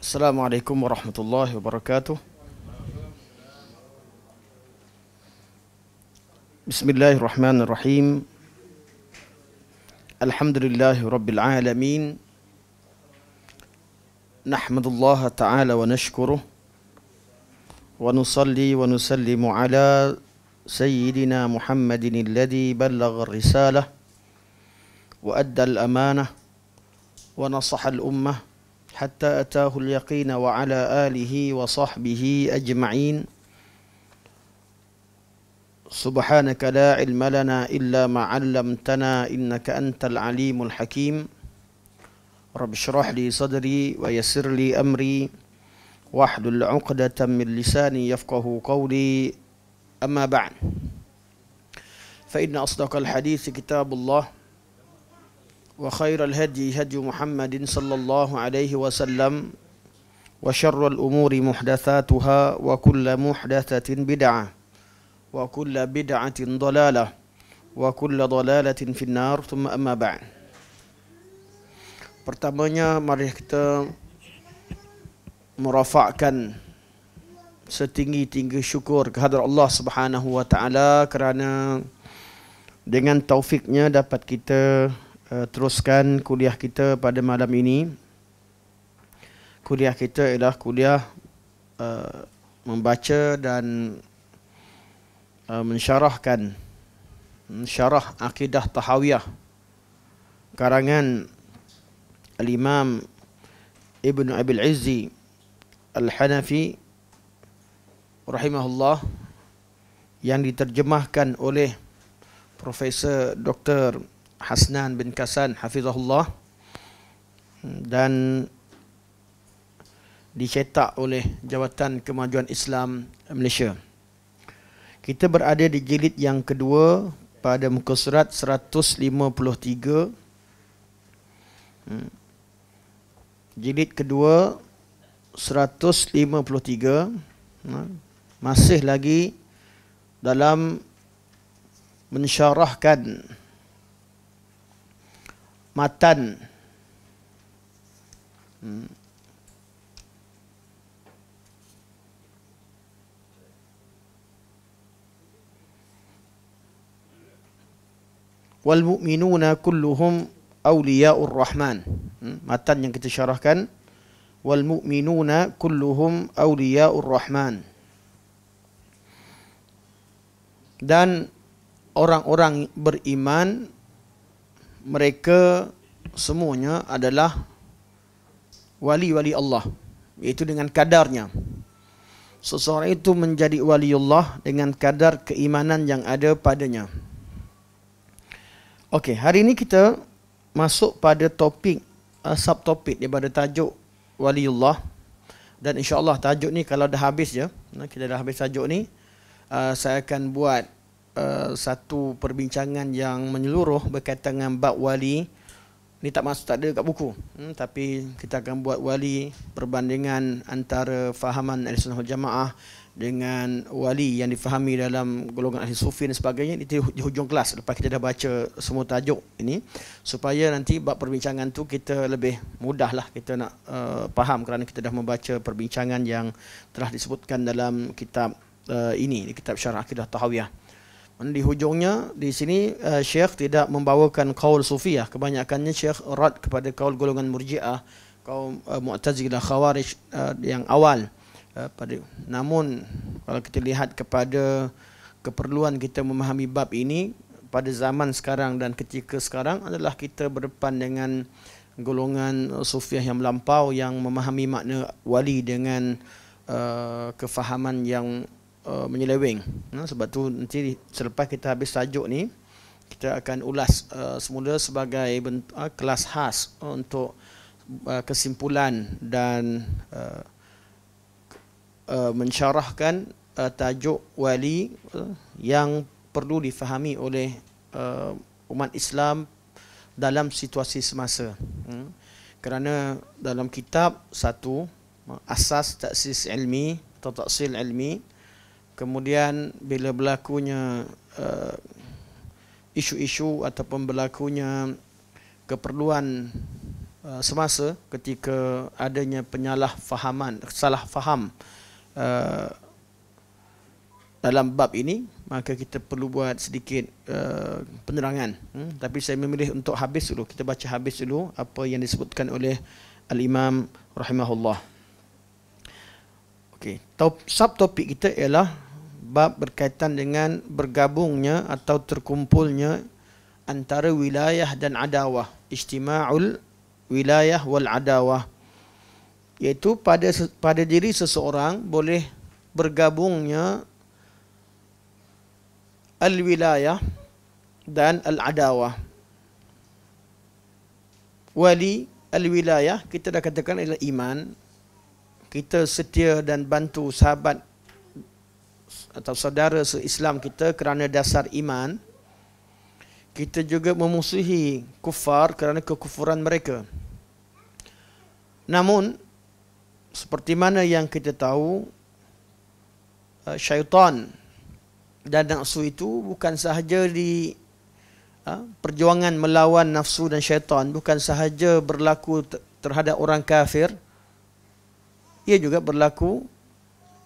السلام عليكم ورحمة الله وبركاته بسم الله الرحمن الرحيم الحمد لله رب العالمين نحمد الله تعالى ونشكره ونصلي ونسلم على سيدنا محمد الذي بلغ الرسالة وأدى الأمانة ونصح الأمة حتى أتاه اليقين وعلى آله وصحبه أجمعين سبحانك لا علم لنا إلا ما علمتنا إنك أنت العليم الحكيم رب اشرح لي صدري ويسر لي أمري واحلل عقدة من لساني يفقه قولي أما بعد فإن أصدق الحديث كتاب الله وخير الهدي هدي محمد صلى الله عليه وسلم وشر الأمور محدثاتها وكل محدثة بدعة وكل بدعة ضلالة وكل ضلالة في النار ثم أما بعد Pertamanya mari kita merafakkan setinggi-tinggi syukur kehadrat Allah Subhanahu wa taala kerana dengan taufiknya dapat kita Eh, teruskan kuliah kita pada malam ini. Kuliah kita ialah kuliah uh, membaca dan uh, mensyarahkan syarah akidah tahawiyah karangan al-Imam Ibn Abil Izzi Al-Hanafi rahimahullah yang diterjemahkan oleh Profesor Dr. Hasnan bin Kasan hafizahullah dan dicetak oleh Jawatan Kemajuan Islam Malaysia. Kita berada di jilid yang kedua pada muka surat 153. Hmm. Jilid kedua 153. Hmm. Masih lagi dalam mensyarahkan matan. Hmm. Wal mu'minuna kulluhum awliya'ur rahman. Hmm, matan yang kita syarahkan. Wal mu'minuna kulluhum awliya'ur rahman. Dan orang-orang beriman mereka semuanya adalah wali-wali Allah iaitu dengan kadarnya seseorang itu menjadi waliullah dengan kadar keimanan yang ada padanya okey hari ini kita masuk pada topik uh, subtopik daripada tajuk waliullah dan insyaallah tajuk ni kalau dah habis je kita dah habis tajuk ni uh, saya akan buat Uh, satu perbincangan yang menyeluruh berkaitan dengan bab wali ni tak masuk tak ada kat buku hmm, tapi kita akan buat wali perbandingan antara fahaman ahli sunnah jamaah dengan wali yang difahami dalam golongan ahli sufi dan sebagainya itu di hujung kelas lepas kita dah baca semua tajuk ini supaya nanti bab perbincangan tu kita lebih mudahlah kita nak uh, faham kerana kita dah membaca perbincangan yang telah disebutkan dalam kitab uh, ini kitab syarah akidah tahawiyah di hujungnya di sini uh, eh, Syekh tidak membawakan kaul sufiah kebanyakannya Syekh rad kepada kaul golongan murjiah kaum uh, eh, mu'tazilah khawarij uh, yang awal uh, pada namun kalau kita lihat kepada keperluan kita memahami bab ini pada zaman sekarang dan ketika sekarang adalah kita berdepan dengan golongan sufiah yang melampau yang memahami makna wali dengan uh, kefahaman yang uh, menyeleweng. Uh, sebab tu nanti selepas kita habis tajuk ni kita akan ulas uh, semula sebagai bentuk uh, kelas khas untuk uh, kesimpulan dan uh, uh, mensyarahkan uh, tajuk wali uh, yang perlu difahami oleh uh, umat Islam dalam situasi semasa. Hmm. Kerana dalam kitab satu uh, asas taksis ilmi atau taksil ilmi uh, kemudian bila berlakunya uh, isu-isu ataupun berlakunya keperluan uh, semasa ketika adanya penyalahfahaman salah faham uh, dalam bab ini maka kita perlu buat sedikit uh, penerangan hmm? tapi saya memilih untuk habis dulu kita baca habis dulu apa yang disebutkan oleh al-imam rahimahullah okey top sub topik kita ialah bab berkaitan dengan bergabungnya atau terkumpulnya antara wilayah dan adawah ijtima'ul wilayah wal adawah iaitu pada pada diri seseorang boleh bergabungnya al wilayah dan al adawah wali al wilayah kita dah katakan ialah iman kita setia dan bantu sahabat atau saudara se-Islam kita kerana dasar iman kita juga memusuhi kufar kerana kekufuran mereka namun seperti mana yang kita tahu eh, syaitan dan nafsu itu bukan sahaja di eh, perjuangan melawan nafsu dan syaitan bukan sahaja berlaku terhadap orang kafir ia juga berlaku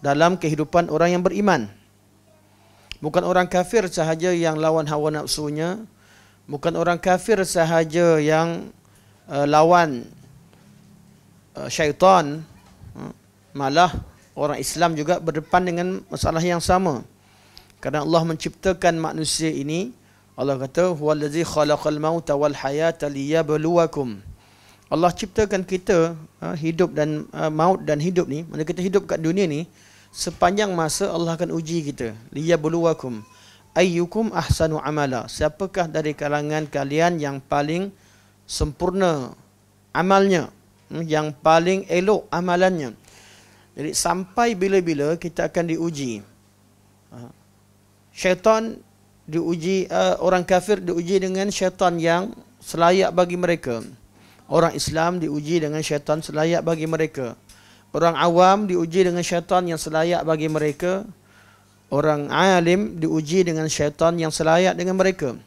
dalam kehidupan orang yang beriman. Bukan orang kafir sahaja yang lawan hawa nafsunya, bukan orang kafir sahaja yang uh, lawan uh, syaitan, hmm. malah orang Islam juga berdepan dengan masalah yang sama. Kerana Allah menciptakan manusia ini, Allah kata huwallazi khalaqal mauta wal hayata liyabluwakum. Allah ciptakan kita eh, hidup dan maut dan hidup ni, mana kita hidup kat dunia ni sepanjang masa Allah akan uji kita liya buluwakum ayyukum ahsanu amala siapakah dari kalangan kalian yang paling sempurna amalnya hmm, yang paling elok amalannya jadi sampai bila-bila kita akan diuji ha. syaitan diuji uh, orang kafir diuji dengan syaitan yang selayak bagi mereka orang Islam diuji dengan syaitan selayak bagi mereka Orang awam diuji dengan syaitan yang selayak bagi mereka. Orang alim diuji dengan syaitan yang selayak dengan mereka.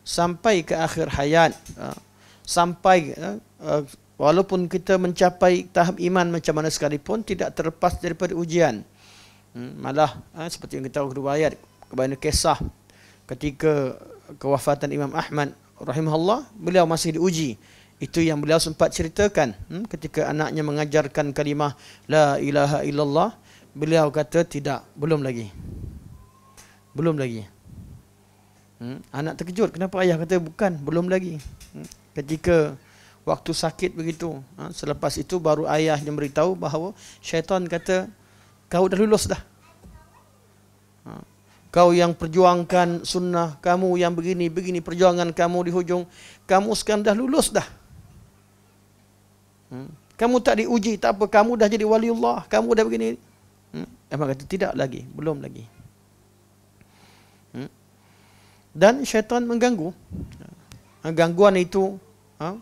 Sampai ke akhir hayat. Ha. Sampai ha. Ha. walaupun kita mencapai tahap iman macam mana sekalipun tidak terlepas daripada ujian. Hmm, malah seperti yang kita tahu riwayat kebanyakan kisah ketika kewafatan Imam Ahmad rahimahullah beliau masih diuji. Itu yang beliau sempat ceritakan hmm, ketika anaknya mengajarkan kalimah La ilaha illallah. Beliau kata tidak, belum lagi. Belum lagi. Hmm, anak terkejut, kenapa ayah kata bukan, belum lagi. Hmm, ketika waktu sakit begitu. Ha, selepas itu baru ayahnya beritahu bahawa syaitan kata kau dah lulus dah. Ha, kau yang perjuangkan sunnah, kamu yang begini, begini perjuangan kamu di hujung. Kamu sekarang dah lulus dah. Hmm. Kamu tak diuji, tak apa. Kamu dah jadi wali Allah. Kamu dah begini. Hmm. Emang kata, tidak lagi. Belum lagi. Hmm. Dan syaitan mengganggu. Ha, gangguan itu, ha?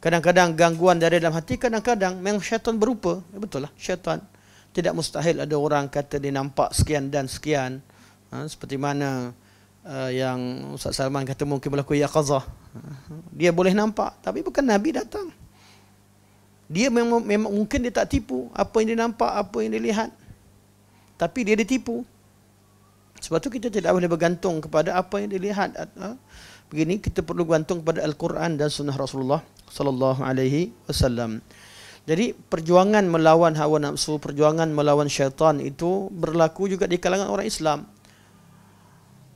kadang-kadang gangguan dari dalam hati, kadang-kadang memang syaitan berupa. Ya, betul lah, syaitan. Tidak mustahil ada orang kata dia nampak sekian dan sekian. Ha? Seperti mana uh, yang Ustaz Salman kata mungkin berlaku yaqazah. Ha, dia boleh nampak, tapi bukan Nabi datang dia memang, memang mungkin dia tak tipu apa yang dia nampak, apa yang dia lihat. Tapi dia ditipu. Sebab tu kita tidak boleh bergantung kepada apa yang dia dilihat. Ha? Begini kita perlu bergantung kepada Al-Quran dan Sunnah Rasulullah Sallallahu Alaihi Wasallam. Jadi perjuangan melawan hawa nafsu, perjuangan melawan syaitan itu berlaku juga di kalangan orang Islam.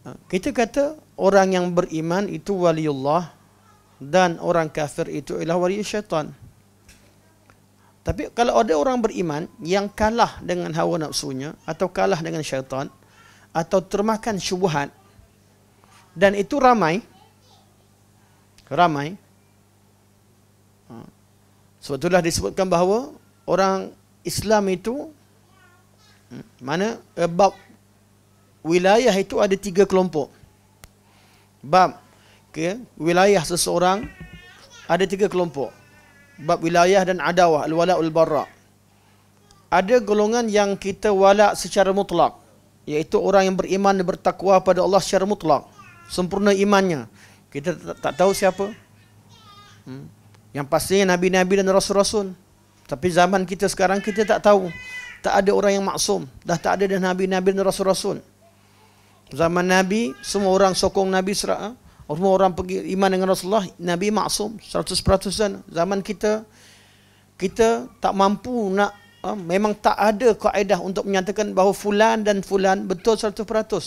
Ha? Kita kata orang yang beriman itu waliullah dan orang kafir itu ialah wali syaitan. Tapi kalau ada orang beriman yang kalah dengan hawa nafsunya atau kalah dengan syaitan atau termakan syubhat dan itu ramai ramai ha, sebab itulah disebutkan bahawa orang Islam itu hmm, mana eh, bab wilayah itu ada tiga kelompok bab okay, wilayah seseorang ada tiga kelompok bab wilayah dan adawah al-wala ul barra ada golongan yang kita wala secara mutlak iaitu orang yang beriman dan bertakwa pada Allah secara mutlak sempurna imannya kita tak tahu siapa hmm. yang pastinya nabi-nabi dan rasul-rasul tapi zaman kita sekarang kita tak tahu tak ada orang yang maksum dah tak ada dan nabi-nabi dan rasul-rasul zaman nabi semua orang sokong nabi sallallahu Orang orang pergi iman dengan Rasulullah, Nabi maksum 100% zaman kita kita tak mampu nak ah, memang tak ada kaedah untuk menyatakan bahawa fulan dan fulan betul 100%.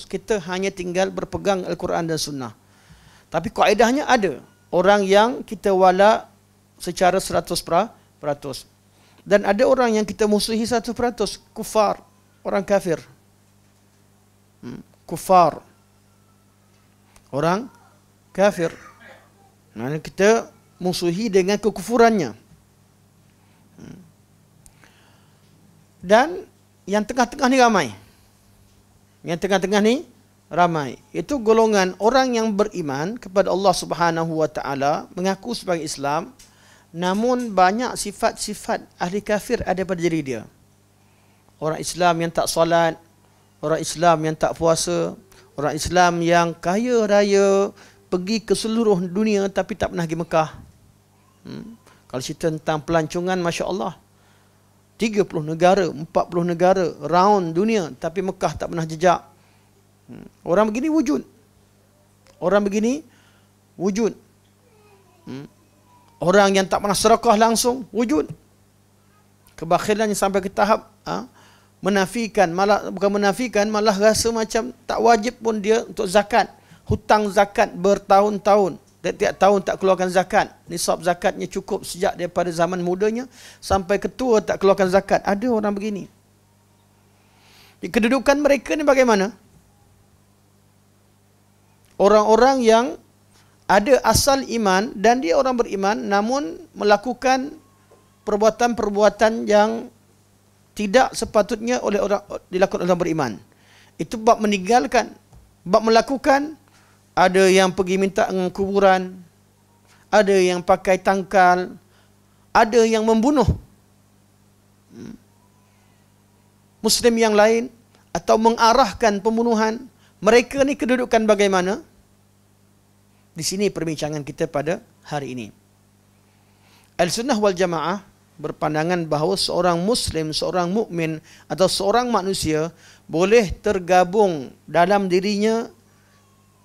Kita hanya tinggal berpegang al-Quran dan sunnah. Tapi kaedahnya ada. Orang yang kita wala secara 100%. Dan ada orang yang kita musuhi 100%, kufar, orang kafir. Hmm, kufar. Orang kafir. Maksudnya kita musuhi dengan kekufurannya. Dan yang tengah-tengah ni ramai. Yang tengah-tengah ni ramai. Itu golongan orang yang beriman kepada Allah Subhanahu Wa Taala mengaku sebagai Islam. Namun banyak sifat-sifat ahli kafir ada pada diri dia. Orang Islam yang tak solat, orang Islam yang tak puasa, orang Islam yang kaya raya, pergi ke seluruh dunia tapi tak pernah pergi Mekah. Hmm. Kalau cerita tentang pelancongan, Masya Allah. 30 negara, 40 negara, round dunia tapi Mekah tak pernah jejak. Hmm. Orang begini wujud. Orang begini wujud. Hmm. Orang yang tak pernah serakah langsung, wujud. Kebakhilan yang sampai ke tahap ha, menafikan, malah, bukan menafikan, malah rasa macam tak wajib pun dia untuk zakat hutang zakat bertahun-tahun. tiap-tiap tahun tak keluarkan zakat. Nisab zakatnya cukup sejak daripada zaman mudanya sampai ketua tak keluarkan zakat. Ada orang begini. Kedudukan mereka ni bagaimana? Orang-orang yang ada asal iman dan dia orang beriman namun melakukan perbuatan-perbuatan yang tidak sepatutnya oleh orang dilakukan orang beriman. Itu bab meninggalkan, bab melakukan ada yang pergi minta dengan kuburan. Ada yang pakai tangkal. Ada yang membunuh. Hmm. Muslim yang lain. Atau mengarahkan pembunuhan. Mereka ni kedudukan bagaimana? Di sini perbincangan kita pada hari ini. Al-Sunnah wal-Jamaah berpandangan bahawa seorang Muslim, seorang mukmin atau seorang manusia boleh tergabung dalam dirinya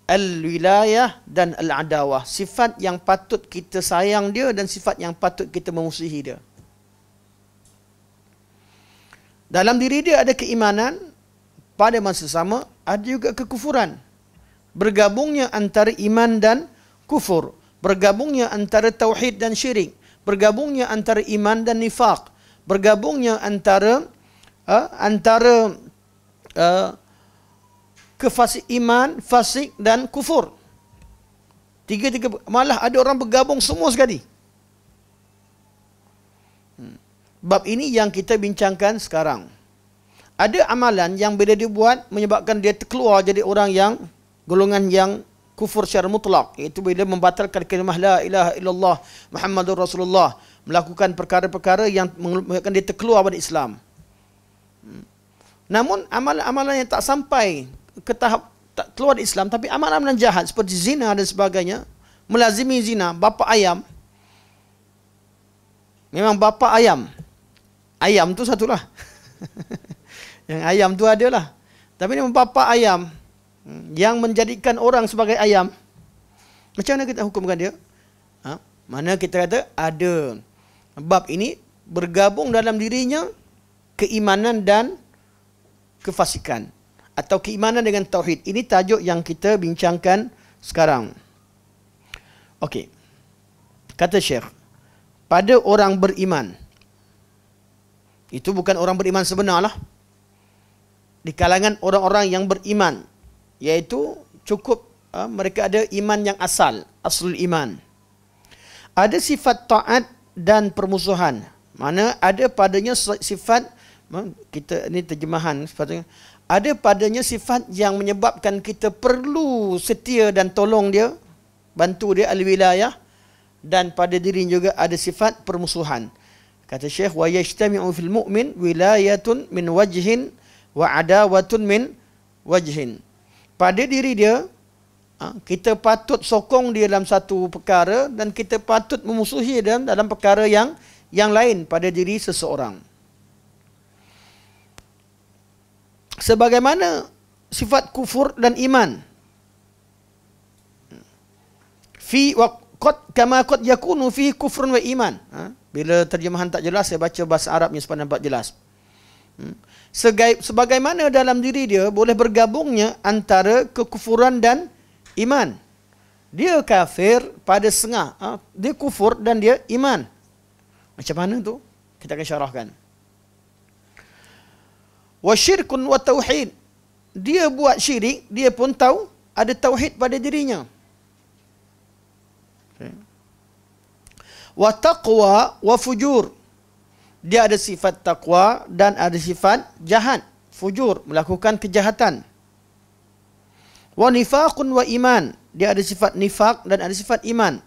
al-wilayah dan al-adawah. Sifat yang patut kita sayang dia dan sifat yang patut kita memusuhi dia. Dalam diri dia ada keimanan, pada masa sama ada juga kekufuran. Bergabungnya antara iman dan kufur. Bergabungnya antara tauhid dan syirik. Bergabungnya antara iman dan nifak. Bergabungnya antara uh, antara uh, kefasik iman, fasik dan kufur. Tiga-tiga malah ada orang bergabung semua sekali. Hmm. Bab ini yang kita bincangkan sekarang. Ada amalan yang bila dibuat menyebabkan dia terkeluar jadi orang yang golongan yang kufur syar mutlak iaitu bila membatalkan kalimah la ilaha illallah Muhammadur Rasulullah melakukan perkara-perkara yang menyebabkan dia terkeluar dari Islam. Hmm. Namun amalan-amalan yang tak sampai ke tahap keluar Islam tapi amalan-amalan jahat seperti zina dan sebagainya melazimi zina bapa ayam memang bapa ayam ayam tu satulah yang ayam tu adalah tapi memang bapa ayam hmm, yang menjadikan orang sebagai ayam macam mana kita hukumkan dia ha? mana kita kata ada bab ini bergabung dalam dirinya keimanan dan kefasikan atau keimanan dengan tauhid. Ini tajuk yang kita bincangkan sekarang. Okey. Kata Syekh, pada orang beriman. Itu bukan orang beriman sebenar Di kalangan orang-orang yang beriman. Iaitu cukup uh, mereka ada iman yang asal. Asal iman. Ada sifat taat dan permusuhan. Mana ada padanya sifat kita ini terjemahan sepatutnya ada padanya sifat yang menyebabkan kita perlu setia dan tolong dia, bantu dia al-wilayah dan pada diri juga ada sifat permusuhan. Kata Syekh wa yajtami'u fil mu'min wilayatun min wajhin wa adawatun min wajhin. Pada diri dia ha, kita patut sokong dia dalam satu perkara dan kita patut memusuhi dia dalam perkara yang yang lain pada diri seseorang. sebagaimana sifat kufur dan iman fi wa qad kama qad yakunu fi kufrun wa iman ha? bila terjemahan tak jelas saya baca bahasa Arabnya supaya nampak jelas hmm? Segai, sebagaimana dalam diri dia boleh bergabungnya antara kekufuran dan iman dia kafir pada sengah ha? dia kufur dan dia iman macam mana tu kita akan syarahkan wa syirkun wa tauhid dia buat syirik dia pun tahu ada tauhid pada dirinya wa taqwa wa fujur dia ada sifat takwa dan ada sifat jahat fujur melakukan kejahatan wa nifaqun wa iman dia ada sifat nifak dan ada sifat iman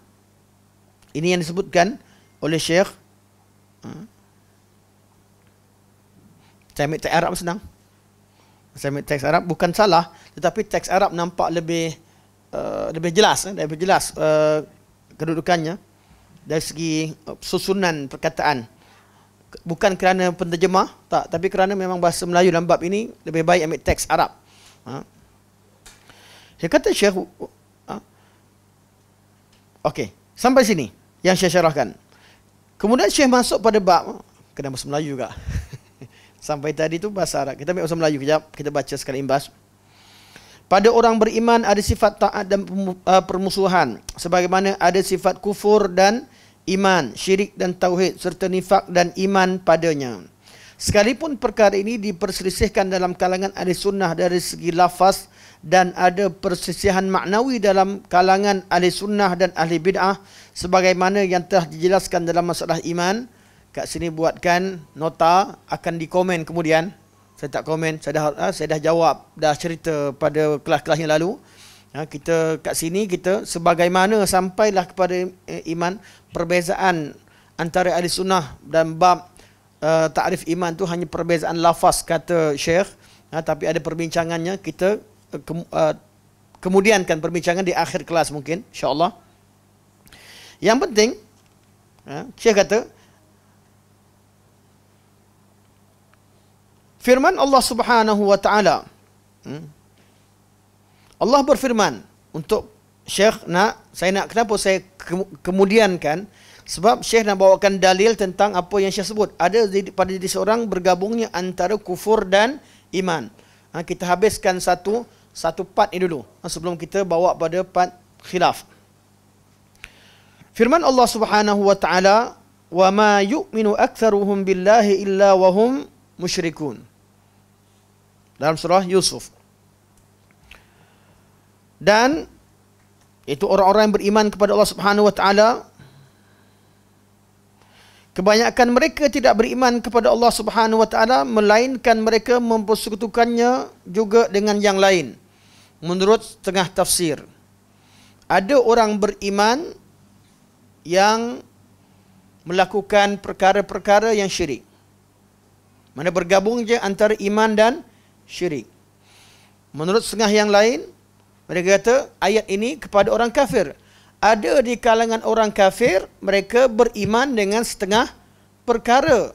ini yang disebutkan oleh syekh ha. Saya ambil teks Arab senang. Saya ambil teks Arab bukan salah, tetapi teks Arab nampak lebih uh, lebih jelas, eh, lebih jelas uh, kedudukannya dari segi uh, susunan perkataan. Bukan kerana penterjemah, tak, tapi kerana memang bahasa Melayu dalam bab ini lebih baik ambil teks Arab. Ha. Saya kata Syekh ha? Okey, sampai sini yang saya syarahkan. Kemudian Syekh masuk pada bab kena bahasa Melayu juga. Sampai tadi tu bahasa Arab. Kita ambil bahasa Melayu kejap. Kita baca sekali imbas. Pada orang beriman ada sifat taat dan eh, permusuhan. Sebagaimana ada sifat kufur dan iman, syirik dan tauhid serta nifak dan iman padanya. Sekalipun perkara ini diperselisihkan dalam kalangan ahli sunnah dari segi lafaz dan ada perselisihan maknawi dalam kalangan ahli sunnah dan ahli bid'ah sebagaimana yang telah dijelaskan dalam masalah iman, kat sini buatkan nota akan dikomen kemudian saya tak komen saya dah ha, saya dah jawab dah cerita pada kelas-kelas yang lalu ha, kita kat sini kita sebagaimana sampailah kepada eh, iman perbezaan antara ahli sunnah dan bab uh, takrif iman tu hanya perbezaan lafaz kata syekh ha, tapi ada perbincangannya kita uh, eh, ke, uh, kemudiankan perbincangan di akhir kelas mungkin insyaallah yang penting ha, syekh kata Firman Allah Subhanahu wa taala. Hmm. Allah berfirman untuk Syekh nak saya nak kenapa saya kemudiankan sebab Syekh nak bawakan dalil tentang apa yang Syekh sebut. Ada pada diri seorang bergabungnya antara kufur dan iman. Ha, kita habiskan satu satu part ini dulu ha, sebelum kita bawa pada part khilaf. Firman Allah Subhanahu wa taala, "Wa ma yu'minu aktsaruhum billahi illa wa hum musyrikun." dalam surah Yusuf. Dan itu orang-orang yang beriman kepada Allah Subhanahu wa taala. Kebanyakan mereka tidak beriman kepada Allah Subhanahu wa taala melainkan mereka mempersekutukannya juga dengan yang lain. Menurut tengah tafsir. Ada orang beriman yang melakukan perkara-perkara yang syirik. Mana bergabung je antara iman dan syirik. Menurut setengah yang lain, mereka kata ayat ini kepada orang kafir. Ada di kalangan orang kafir, mereka beriman dengan setengah perkara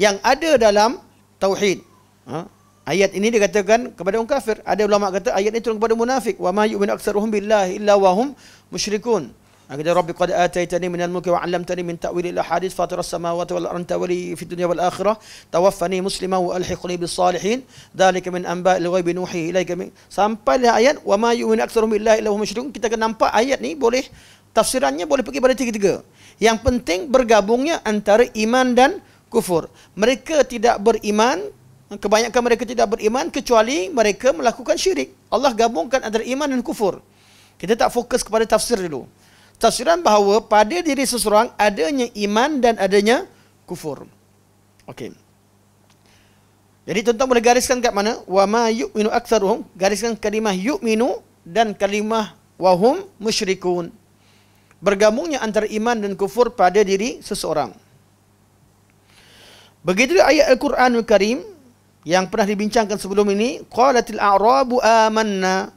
yang ada dalam tauhid. Ha? Ayat ini dikatakan kepada orang kafir. Ada ulama kata ayat ini turun kepada munafik. Wa ma yu'minu aktsaruhum billahi illa wa hum musyrikun. Agar Rabbi qad ataitani min al-mulki wa 'allamtani min ta'wil al-ahadith fatir as-samawati wal ardi tawli fi dunya wal akhirah tawaffani Muslima, wa alhiqni bis salihin dhalika min anba' al-ghaib nuhi ilayka min sampai lah ayat wa ma yu'min aktsaru min illahu musyrikun kita kena nampak ayat ni boleh tafsirannya boleh pergi pada tiga-tiga yang penting bergabungnya antara iman dan kufur mereka tidak beriman kebanyakan mereka tidak beriman kecuali mereka melakukan syirik Allah gabungkan antara iman dan kufur kita tak fokus kepada tafsir dulu tafsiran bahawa pada diri seseorang adanya iman dan adanya kufur. Okey. Jadi tuan-tuan boleh gariskan kat mana? Wa ma yu'minu aktsaruhum, gariskan kalimah yu'minu dan kalimah wahum musyrikun. Bergabungnya antara iman dan kufur pada diri seseorang. Begitu ayat Al-Quranul Karim yang pernah dibincangkan sebelum ini, qalatil a'rabu amanna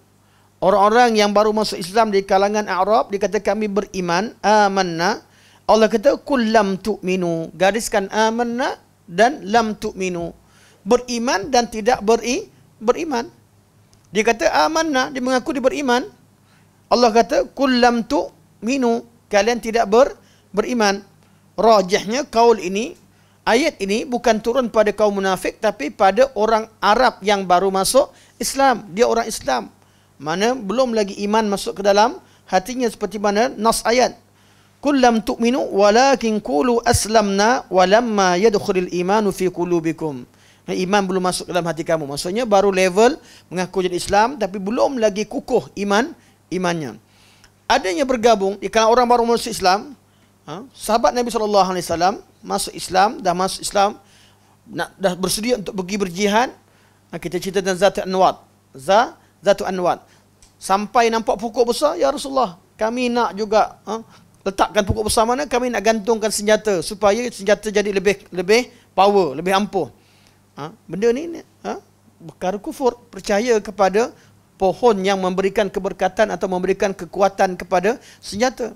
Orang-orang yang baru masuk Islam di kalangan Arab dia kata kami beriman amanna. Allah kata kul lam tu'minu. Gariskan amanna dan lam tu'minu. Beriman dan tidak beri beriman. Dia kata amanna, dia mengaku dia beriman. Allah kata kul lam tu'minu. Kalian tidak ber beriman. Rajihnya kaul ini ayat ini bukan turun pada kaum munafik tapi pada orang Arab yang baru masuk Islam. Dia orang Islam mana belum lagi iman masuk ke dalam hatinya seperti mana nas ayat kullam tu'minu walakin kulu aslamna walamma yadkhulul imanu fi kulubikum. iman belum masuk ke dalam hati kamu maksudnya baru level mengaku jadi Islam tapi belum lagi kukuh iman imannya adanya bergabung di kalangan orang baru masuk Islam ha, sahabat Nabi sallallahu alaihi wasallam masuk Islam dah masuk Islam nak, dah bersedia untuk pergi berjihad kita cerita tentang zat anwat. Zat Zatu Anwar. Sampai nampak pokok besar, Ya Rasulullah, kami nak juga ha, letakkan pokok besar mana, kami nak gantungkan senjata supaya senjata jadi lebih lebih power, lebih ampuh. Ha, benda ni, ha, perkara kufur, percaya kepada pohon yang memberikan keberkatan atau memberikan kekuatan kepada senjata.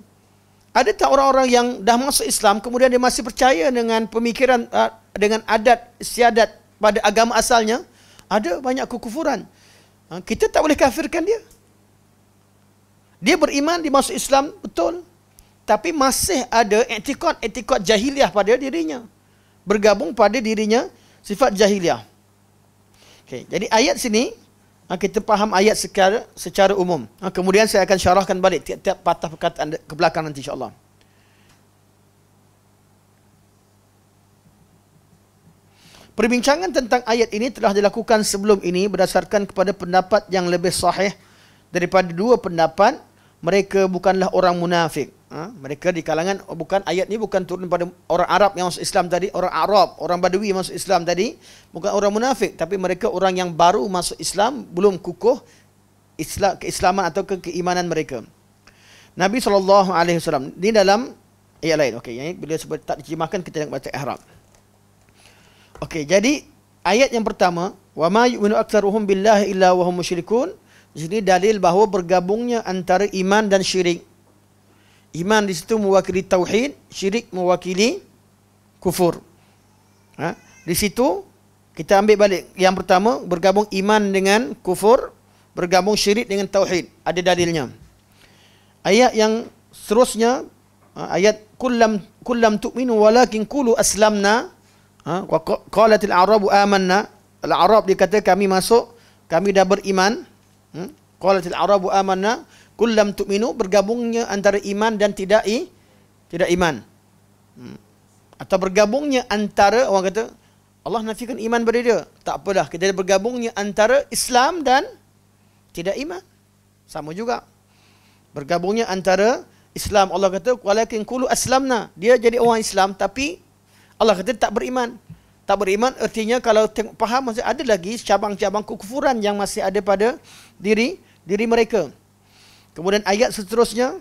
Ada tak orang-orang yang dah masuk Islam kemudian dia masih percaya dengan pemikiran ha, dengan adat istiadat pada agama asalnya? Ada banyak kekufuran. Ha, kita tak boleh kafirkan dia. Dia beriman, dia masuk Islam, betul. Tapi masih ada etikot-etikot jahiliah pada dirinya. Bergabung pada dirinya sifat jahiliah. Okay, jadi ayat sini, ha, kita faham ayat secara, secara umum. Ha, kemudian saya akan syarahkan balik tiap-tiap patah perkataan ke belakang nanti insyaAllah. Perbincangan tentang ayat ini telah dilakukan sebelum ini berdasarkan kepada pendapat yang lebih sahih daripada dua pendapat mereka bukanlah orang munafik. Ha? Mereka di kalangan oh, bukan ayat ini bukan turun pada orang Arab yang masuk Islam tadi, orang Arab, orang Badui masuk Islam tadi, bukan orang munafik tapi mereka orang yang baru masuk Islam, belum kukuh Islam keislaman atau ke keimanan mereka. Nabi saw di dalam ayat lain. Okey, yang ini bila sebut tak dijimahkan kita nak baca Arab. Okey, jadi ayat yang pertama, wa ma yu'minu aktsaruhum billahi illa wa hum musyrikun. Di dalil bahawa bergabungnya antara iman dan syirik. Iman di situ mewakili tauhid, syirik mewakili kufur. Ha? Di situ kita ambil balik yang pertama bergabung iman dengan kufur, bergabung syirik dengan tauhid. Ada dalilnya. Ayat yang seterusnya ha, ayat kullam kullam tu'minu walakin qulu aslamna Ha? Qalatil Arab amanna. Al-a'rab dikata kami masuk, kami dah beriman. Hmm? Qalatil a'rabu amanna. Kullam tu'minu bergabungnya antara iman dan tidak i, tidak iman. Hmm. Atau bergabungnya antara orang kata Allah nafikan iman pada dia. Tak apalah, kita bergabungnya antara Islam dan tidak iman. Sama juga. Bergabungnya antara Islam Allah kata walakin kullu aslamna dia jadi orang Islam tapi Allah kata tak beriman. Tak beriman artinya kalau tengok faham masih ada lagi cabang-cabang kekufuran yang masih ada pada diri diri mereka. Kemudian ayat seterusnya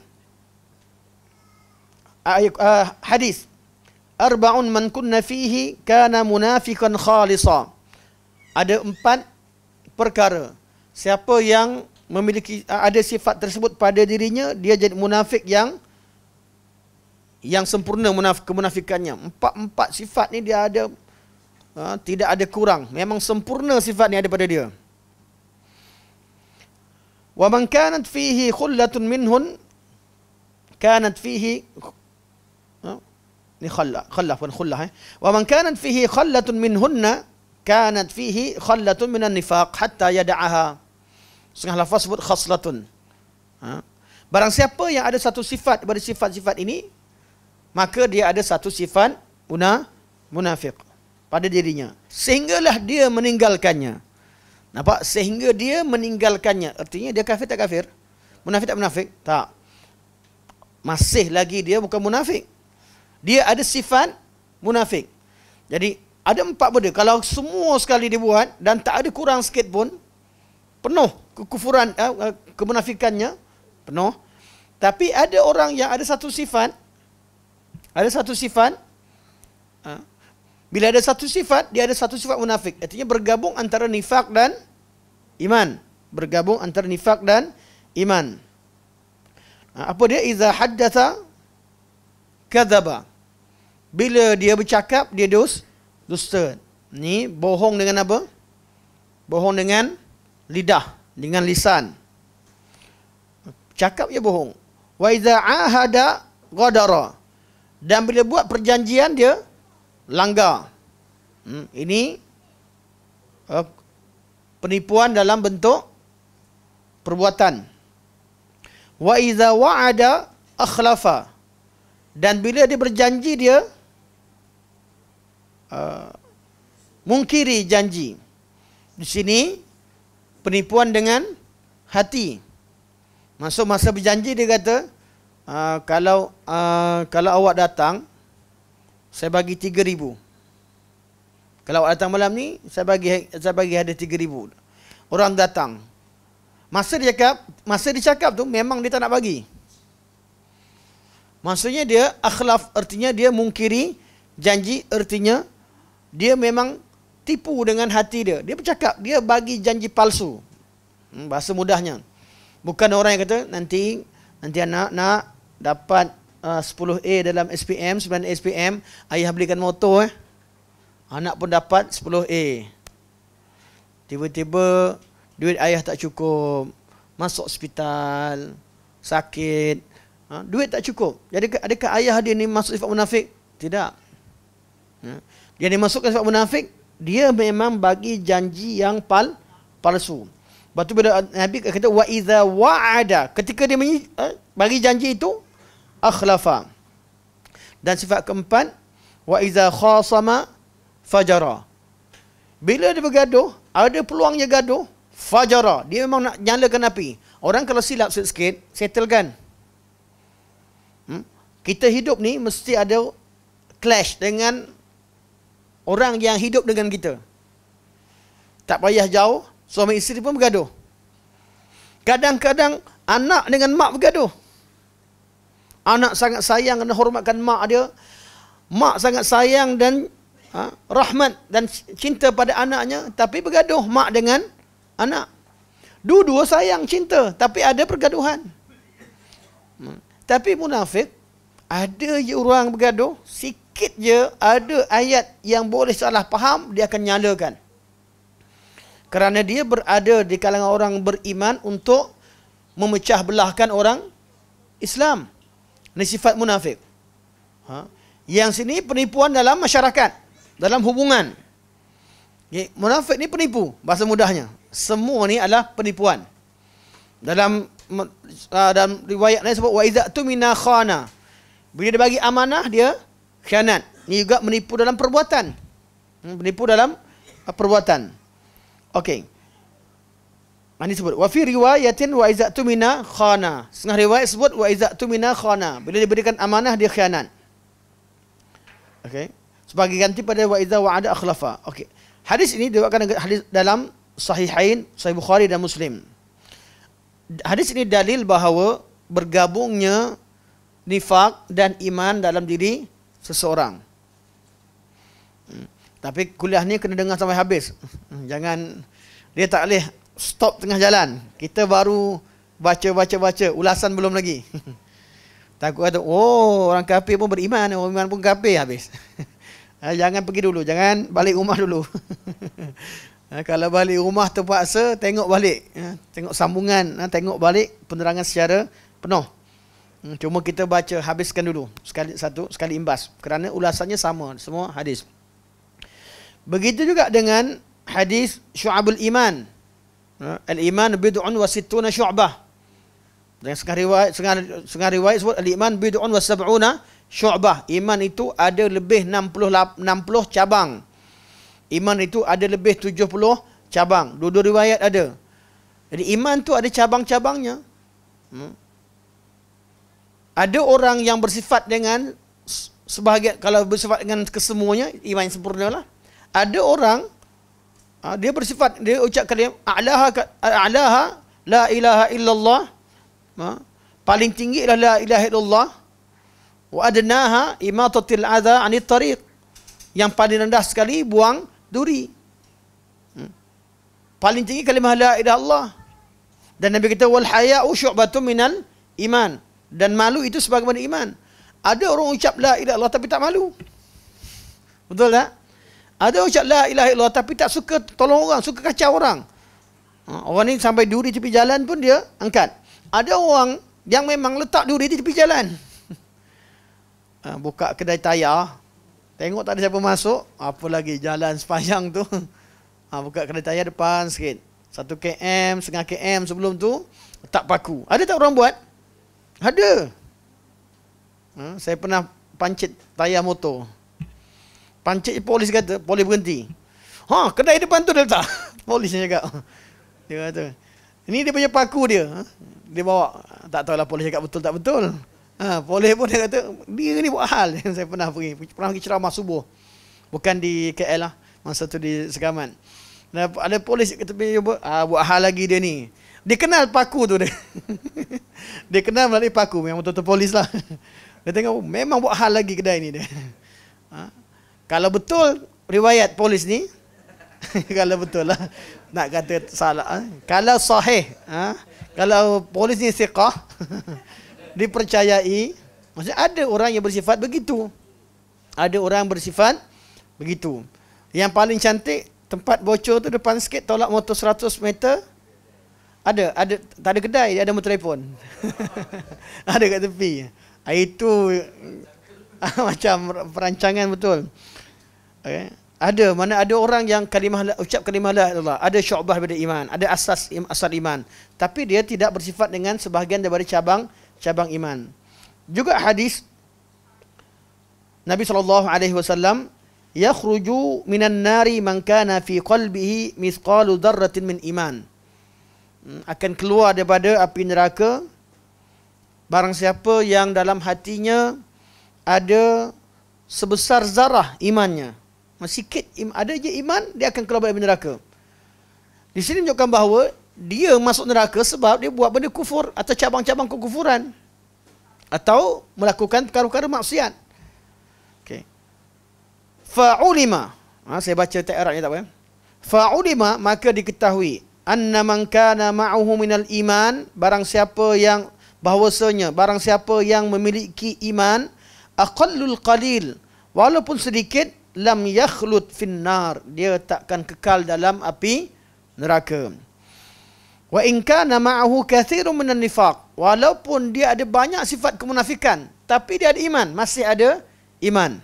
ah, ayat, uh, hadis arba'un man kunna fihi kana munafiqan khalisa. Ada empat perkara. Siapa yang memiliki uh, ada sifat tersebut pada dirinya dia jadi munafik yang yang sempurna kemunafikannya. Empat-empat sifat ni dia ada ha, tidak ada kurang. Memang sempurna sifat ni ada pada dia. Wa man kanat fihi khullatun minhun kanat fihi ha, ni khalla khalla pun khulla eh wa man kanat fihi khallatun minhunna kanat fihi khallatun minan nifaq hatta yada'aha setengah lafaz sebut khaslatun ha? barang siapa yang ada satu sifat daripada sifat-sifat ini maka dia ada satu sifat una munafik pada dirinya sehinggalah dia meninggalkannya nampak sehingga dia meninggalkannya artinya dia kafir tak kafir munafik tak munafik tak masih lagi dia bukan munafik dia ada sifat munafik jadi ada empat benda kalau semua sekali dibuat dan tak ada kurang sikit pun penuh kekufuran eh, eh, kemunafikannya penuh tapi ada orang yang ada satu sifat ada satu sifat ha, Bila ada satu sifat Dia ada satu sifat munafik Artinya bergabung antara nifak dan iman Bergabung antara nifak dan iman ha, Apa dia? Iza haddata Kadaba Bila dia bercakap Dia dos Dusta Ni bohong dengan apa? Bohong dengan lidah Dengan lisan Cakap dia bohong Wa iza ahada Gadara dan bila buat perjanjian dia langgar. Hmm, ini uh, penipuan dalam bentuk perbuatan. Wa iza wa'ada akhlafa. Dan bila dia berjanji dia uh, mungkiri janji. Di sini penipuan dengan hati. Masuk masa berjanji dia kata, Ah, kalau uh, kalau awak datang saya bagi 3000. Kalau awak datang malam ni saya bagi saya bagi ada 3000. Orang datang. Masa dia cakap, masa dia cakap tu memang dia tak nak bagi. Maksudnya dia akhlaf artinya dia mungkiri janji artinya dia memang tipu dengan hati dia. Dia bercakap, dia bagi janji palsu. Hmm, bahasa mudahnya. Bukan orang yang kata nanti nanti anak nak dapat uh, 10A dalam SPM, 9 SPM, ayah belikan motor eh. Anak pun dapat 10A. Tiba-tiba duit ayah tak cukup, masuk hospital, sakit. Ha? duit tak cukup. Jadi adakah ayah dia ni masuk sifat munafik? Tidak. Ha, dia ni masuk sifat munafik, dia memang bagi janji yang pal palsu. batu tu bila Nabi kata wa iza wa'ada, ketika dia eh, bagi janji itu, akhlafa. Dan sifat keempat, wa iza khasama fajara. Bila dia bergaduh, ada peluangnya gaduh, fajara. Dia memang nak nyalakan api. Orang kalau silap sikit-sikit, settle Hmm? Kita hidup ni mesti ada clash dengan orang yang hidup dengan kita. Tak payah jauh, suami isteri pun bergaduh. Kadang-kadang anak dengan mak bergaduh. Anak sangat sayang kena hormatkan mak dia. Mak sangat sayang dan ha, rahmat dan cinta pada anaknya. Tapi bergaduh mak dengan anak. Dua-dua sayang, cinta. Tapi ada pergaduhan. Hmm. Tapi munafik, ada je orang bergaduh. Sikit je ada ayat yang boleh salah faham, dia akan nyalakan. Kerana dia berada di kalangan orang beriman untuk memecah belahkan orang Islam. Ini sifat munafik. Ha? Yang sini penipuan dalam masyarakat. Dalam hubungan. Okay. Munafik ni penipu. Bahasa mudahnya. Semua ni adalah penipuan. Dalam uh, dalam riwayat lain sebut. Wa'idha tu mina khana. Bila dia bagi amanah dia khianat. Ini juga menipu dalam perbuatan. Hmm, menipu dalam ah, perbuatan. Okey. Ini ah, sebut wa fi riwayatin wa iza tumina khana. Setengah riwayat sebut wa iza tumina khana. Bila diberikan amanah dia khianat. Okey. Sebagai ganti pada wa iza wa'ada akhlafa. Okey. Hadis ini diriwayatkan hadis dalam sahihain Sahih Bukhari dan Muslim. Hadis ini dalil bahawa bergabungnya nifak dan iman dalam diri seseorang. Hmm. Tapi kuliah ni kena dengar sampai habis. Hmm, jangan dia tak boleh stop tengah jalan. Kita baru baca baca baca ulasan belum lagi. Takut ada. oh orang kafir pun beriman, orang iman pun kafir habis. Eh, jangan pergi dulu, jangan balik rumah dulu. Eh, kalau balik rumah terpaksa, tengok balik. Eh, tengok sambungan, tengok balik penerangan secara penuh. Hmm, cuma kita baca, habiskan dulu. Sekali satu, sekali imbas. Kerana ulasannya sama, semua hadis. Begitu juga dengan hadis Syu'abul Iman. Al-iman bid'un wa sittuna syu'bah. Dengan setengah riwayat, setengah, setengah riwayat sebut al-iman bid'un wa sab'una syu'bah. Iman itu ada lebih 60, 60 cabang. Iman itu ada lebih 70 cabang. Dua-dua riwayat ada. Jadi iman itu ada cabang-cabangnya. Hmm. Ada orang yang bersifat dengan sebahagian kalau bersifat dengan kesemuanya iman sempurna lah. Ada orang Ha, dia bersifat dia ucapkan dia a'laha a'laha la ilaha illallah ha? paling tinggi ialah la ilaha illallah wa adnaha imatatil adha anit tariq yang paling rendah sekali buang duri hmm. paling tinggi kalimah la ilaha illallah dan nabi kata wal haya'u syu'batun minal iman dan malu itu sebagaimana iman ada orang ucap la ilaha illallah tapi tak malu betul tak ada ucap la ilaha illallah tapi tak suka tolong orang, suka kacau orang. Ha, orang ni sampai duri tepi jalan pun dia angkat. Ada orang yang memang letak duri di tepi jalan. Ha, buka kedai tayar, tengok tak ada siapa masuk, apa lagi jalan sepanjang tu. Ha, buka kedai tayar depan sikit. satu km, setengah km sebelum tu, tak paku. Ada tak orang buat? Ada. Saya pernah pancit tayar motor. Pancik polis kata, polis berhenti. Ha, kedai depan tu dia letak. Polis yang cakap. Dia kata, ini dia punya paku dia. Ha, dia bawa, tak tahulah polis cakap betul tak betul. Ha, polis pun dia kata, dia ni buat hal. Saya pernah pergi, pernah pergi ceramah subuh. Bukan di KL lah, masa tu di Segaman. Dan ada polis kata, ha, ah, buat hal lagi dia ni. Dia kenal paku tu dia. dia kenal melalui paku, yang betul-betul polis lah. Dia tengok, memang buat hal lagi kedai ni dia. Ha? Kalau betul riwayat polis ni kalau betul lah nak kata salah ha? kalau sahih ha? kalau polis ni siqah dipercayai maksudnya ada orang yang bersifat begitu ada orang bersifat begitu yang paling cantik tempat bocor tu depan sikit tolak motor 100 meter ada ada tak ada kedai ada motor telefon ada kat tepi ah, itu macam perancangan betul Okay. Ada mana ada orang yang kalimah ucap kalimah la ilallah, ada syu'bah pada iman, ada asas asal iman, tapi dia tidak bersifat dengan sebahagian daripada cabang cabang iman. Juga hadis Nabi saw. alaihi wasallam yakhruju nari man kana fi qalbihi misqalu dharratin min iman. Hmm, akan keluar daripada api neraka barang siapa yang dalam hatinya ada sebesar zarah imannya sikit ada je iman dia akan keluar dari neraka. Di sini menunjukkan bahawa dia masuk neraka sebab dia buat benda kufur atau cabang-cabang kekufuran atau melakukan perkara-perkara maksiat. Okey. Fa'ulima. Ha, saya baca tak Arabnya tak apa. Ya? Fa'ulima maka diketahui anna man kana ma'ahu minal iman barang siapa yang bahwasanya barang siapa yang memiliki iman aqallul qalil walaupun sedikit lam yakhlud finnar dia takkan kekal dalam api neraka wa in kana ma'ahu kathirun minan nifaq walaupun dia ada banyak sifat kemunafikan tapi dia ada iman masih ada iman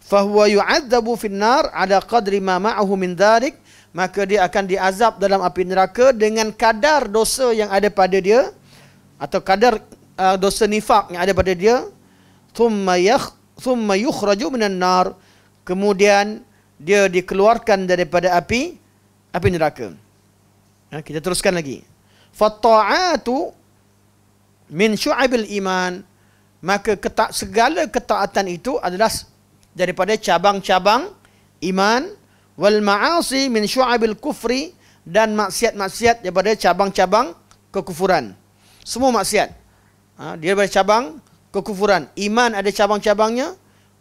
fahuwa yu'adzabu finnar ala qadri ma ma'ahu min dhalik maka dia akan diazab dalam api neraka dengan kadar dosa yang ada pada dia atau kadar uh, dosa nifak yang ada pada dia thumma yakh thumma yukhraju minan nar kemudian dia dikeluarkan daripada api api neraka ha, kita teruskan lagi fatta'atu min syu'abil iman maka ketak, segala ketaatan itu adalah daripada cabang-cabang iman wal ma'asi min syu'abil kufri dan maksiat-maksiat daripada cabang-cabang kekufuran semua maksiat ha, dia daripada cabang kekufuran. Iman ada cabang-cabangnya,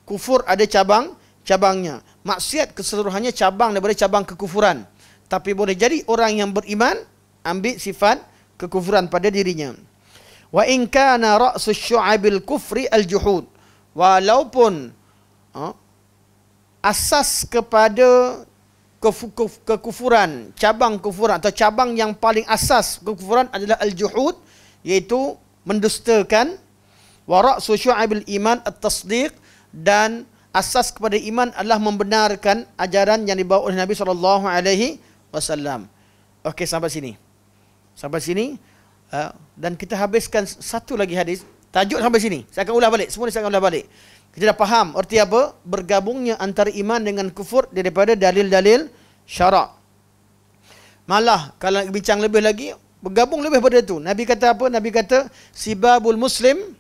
kufur ada cabang-cabangnya. Maksiat keseluruhannya cabang daripada cabang kekufuran. Tapi boleh jadi orang yang beriman ambil sifat kekufuran pada dirinya. Wa in kana ra'su syu'abil kufri al-juhud. Walaupun ha, asas kepada kekufuran, cabang kufuran atau cabang yang paling asas kekufuran adalah al-juhud iaitu mendustakan Warak ra'su syu'abil iman at-tasdiq dan asas kepada iman adalah membenarkan ajaran yang dibawa oleh Nabi sallallahu alaihi wasallam. Okey sampai sini. Sampai sini eh, dan kita habiskan satu lagi hadis tajuk sampai sini. Saya akan ulah balik. Semua ni saya akan ulah balik. Kita dah faham erti apa bergabungnya antara iman dengan kufur daripada dalil-dalil syarak. Malah kalau nak bincang lebih lagi bergabung lebih pada itu. Nabi kata apa? Nabi kata sibabul muslim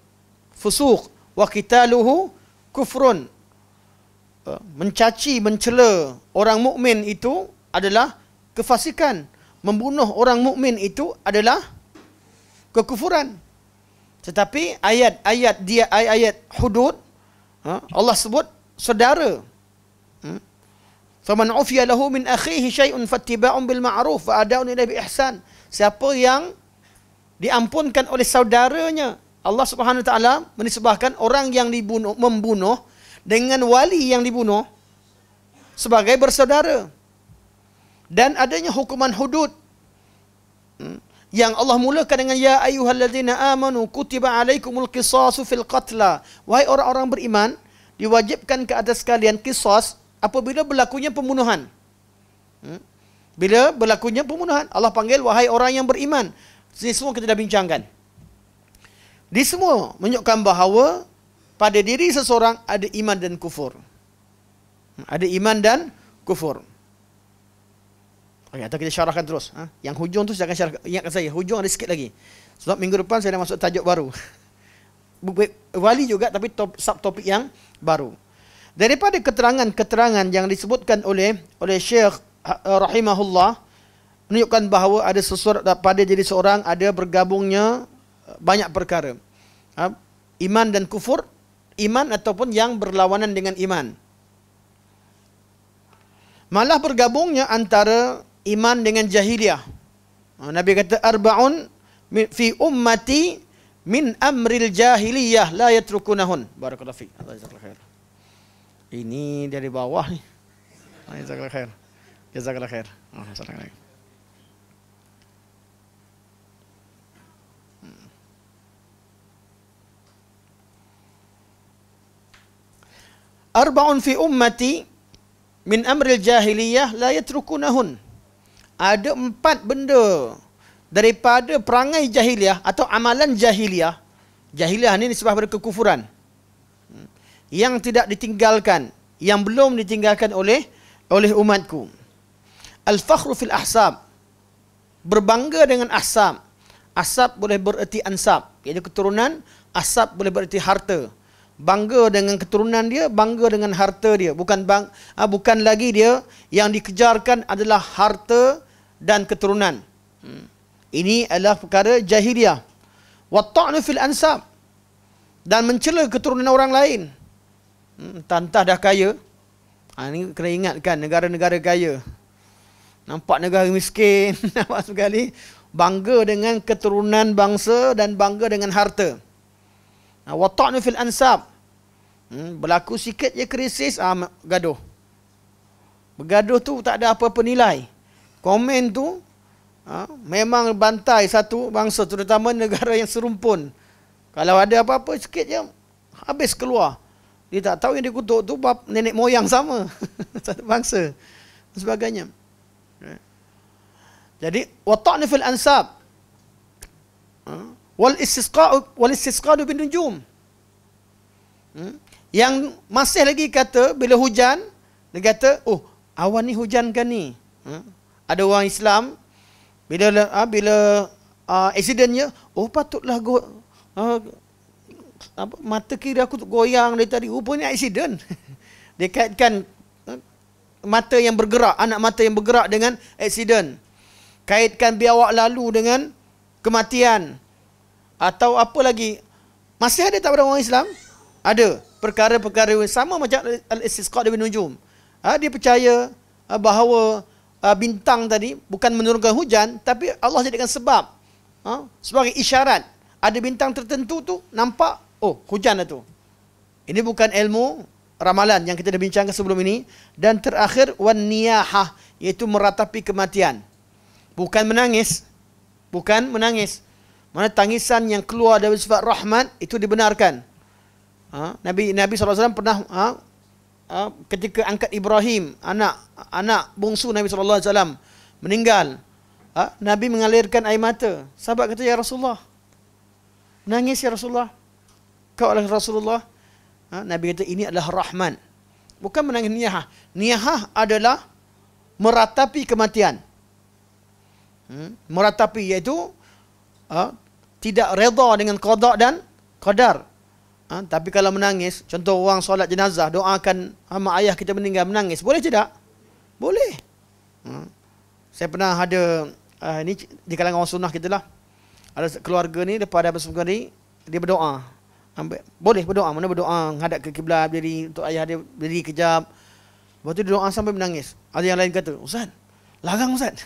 fusuq wa qitaluhu kufrun uh, mencaci mencela orang mukmin itu adalah kefasikan membunuh orang mukmin itu adalah kekufuran tetapi ayat-ayat dia ayat-ayat hudud uh, Allah sebut saudara hmm? faman ufiya lahu min akhihi shay'un fattiba'un bil ma'ruf wa ada'un ila bi ihsan siapa yang diampunkan oleh saudaranya Allah Subhanahu Wa Taala menisbahkan orang yang dibunuh membunuh dengan wali yang dibunuh sebagai bersaudara. Dan adanya hukuman hudud hmm, yang Allah mulakan dengan ya ayyuhallazina amanu kutiba alaikumul qisasu fil qatla. Wahai orang-orang beriman, diwajibkan ke atas kalian qisas apabila berlakunya pembunuhan. Hmm, bila berlakunya pembunuhan, Allah panggil wahai orang yang beriman. Ini semua kita dah bincangkan. Di semua menunjukkan bahawa pada diri seseorang ada iman dan kufur. Ada iman dan kufur. Okey, atau kita syarahkan terus. Ha? Yang hujung tu saya akan syarahkan. Ingatkan saya, hujung ada sikit lagi. Sebab minggu depan saya dah masuk tajuk baru. Wali juga tapi top, topik yang baru. Daripada keterangan-keterangan yang disebutkan oleh oleh Syekh ha, eh, Rahimahullah menunjukkan bahawa ada sesuatu pada jadi seorang ada bergabungnya banyak perkara. Ha? Iman dan kufur, iman ataupun yang berlawanan dengan iman. Malah bergabungnya antara iman dengan jahiliah. Ha, Nabi kata arbaun fi ummati min amril jahiliyah la yatrukunahun. Barakallahu fi. Allah Ini dari bawah ni. Allah jazakallahu khair. Jazakallahu khair. Allah arba'un fi ummati min amril jahiliyah la yatrukunahun. Ada empat benda daripada perangai jahiliyah atau amalan jahiliyah. Jahiliyah ini disebabkan pada kekufuran. Yang tidak ditinggalkan, yang belum ditinggalkan oleh oleh umatku. Al-fakhru fil ahsab. Berbangga dengan ahsab. Asab boleh bererti ansab, iaitu keturunan. Asab boleh bererti harta bangga dengan keturunan dia, bangga dengan harta dia. Bukan bang, ha, bukan lagi dia yang dikejarkan adalah harta dan keturunan. Hmm. Ini adalah perkara jahiliah. Wa ta'nu fil ansab dan mencela keturunan orang lain. Hmm, tantah dah kaya. Ha, ini kena ingatkan negara-negara kaya. Nampak negara miskin, nampak sekali. Bangga dengan keturunan bangsa dan bangga dengan harta. Ha, wata'nu fil ansab. Hmm, berlaku sikit je krisis, ah, ha, gaduh. Bergaduh tu tak ada apa-apa nilai. Komen tu ah, memang bantai satu bangsa terutama negara yang serumpun. Kalau ada apa-apa sikit je habis keluar. Dia tak tahu yang dikutuk tu bap, nenek moyang sama. satu bangsa. Sebagainya. Jadi, wata'nu fil ansab wal istisqa wal istisqa bin nujum hmm? yang masih lagi kata bila hujan dia kata oh awan ni hujan kan ni hmm? ada orang Islam bila ha, bila aksidennya ah, uh, oh patutlah go, uh, apa, mata kiri aku tu goyang dari tadi rupanya aksiden dia kaitkan uh, mata yang bergerak anak mata yang bergerak dengan aksiden kaitkan biawak lalu dengan kematian atau apa lagi Masih ada tak pada orang Islam? Ada Perkara-perkara yang Sama macam Al-Isisqat Ibn Nujum ha, Dia percaya ha, Bahawa ha, Bintang tadi Bukan menurunkan hujan Tapi Allah jadikan sebab ha, Sebagai isyarat Ada bintang tertentu tu Nampak Oh hujan lah tu Ini bukan ilmu Ramalan yang kita dah bincangkan sebelum ini Dan terakhir Wan Iaitu meratapi kematian Bukan menangis Bukan menangis mana tangisan yang keluar dari sifat rahmat itu dibenarkan. Ha? Nabi Nabi SAW pernah ha? Ha? ketika angkat Ibrahim anak anak bungsu Nabi SAW meninggal. Ha? Nabi mengalirkan air mata. Sahabat kata, Ya Rasulullah. Nangis Ya Rasulullah. Kau adalah Rasulullah. Ha? Nabi kata, ini adalah rahmat. Bukan menangis niyahah. Niyahah adalah meratapi kematian. Hmm? Meratapi iaitu ha? tidak redha dengan qada dan qadar. Ha, tapi kalau menangis, contoh orang solat jenazah, doakan sama ayah kita meninggal menangis, boleh tidak? Boleh. Ha. Saya pernah ada uh, ini di kalangan orang sunnah kita lah. Ada keluarga ni daripada Abu bersungguh ni dia berdoa. Ambil, boleh berdoa, mana berdoa menghadap ke kiblat berdiri untuk ayah dia berdiri kejap. Lepas tu dia doa sampai menangis. Ada yang lain kata, "Ustaz, larang Ustaz."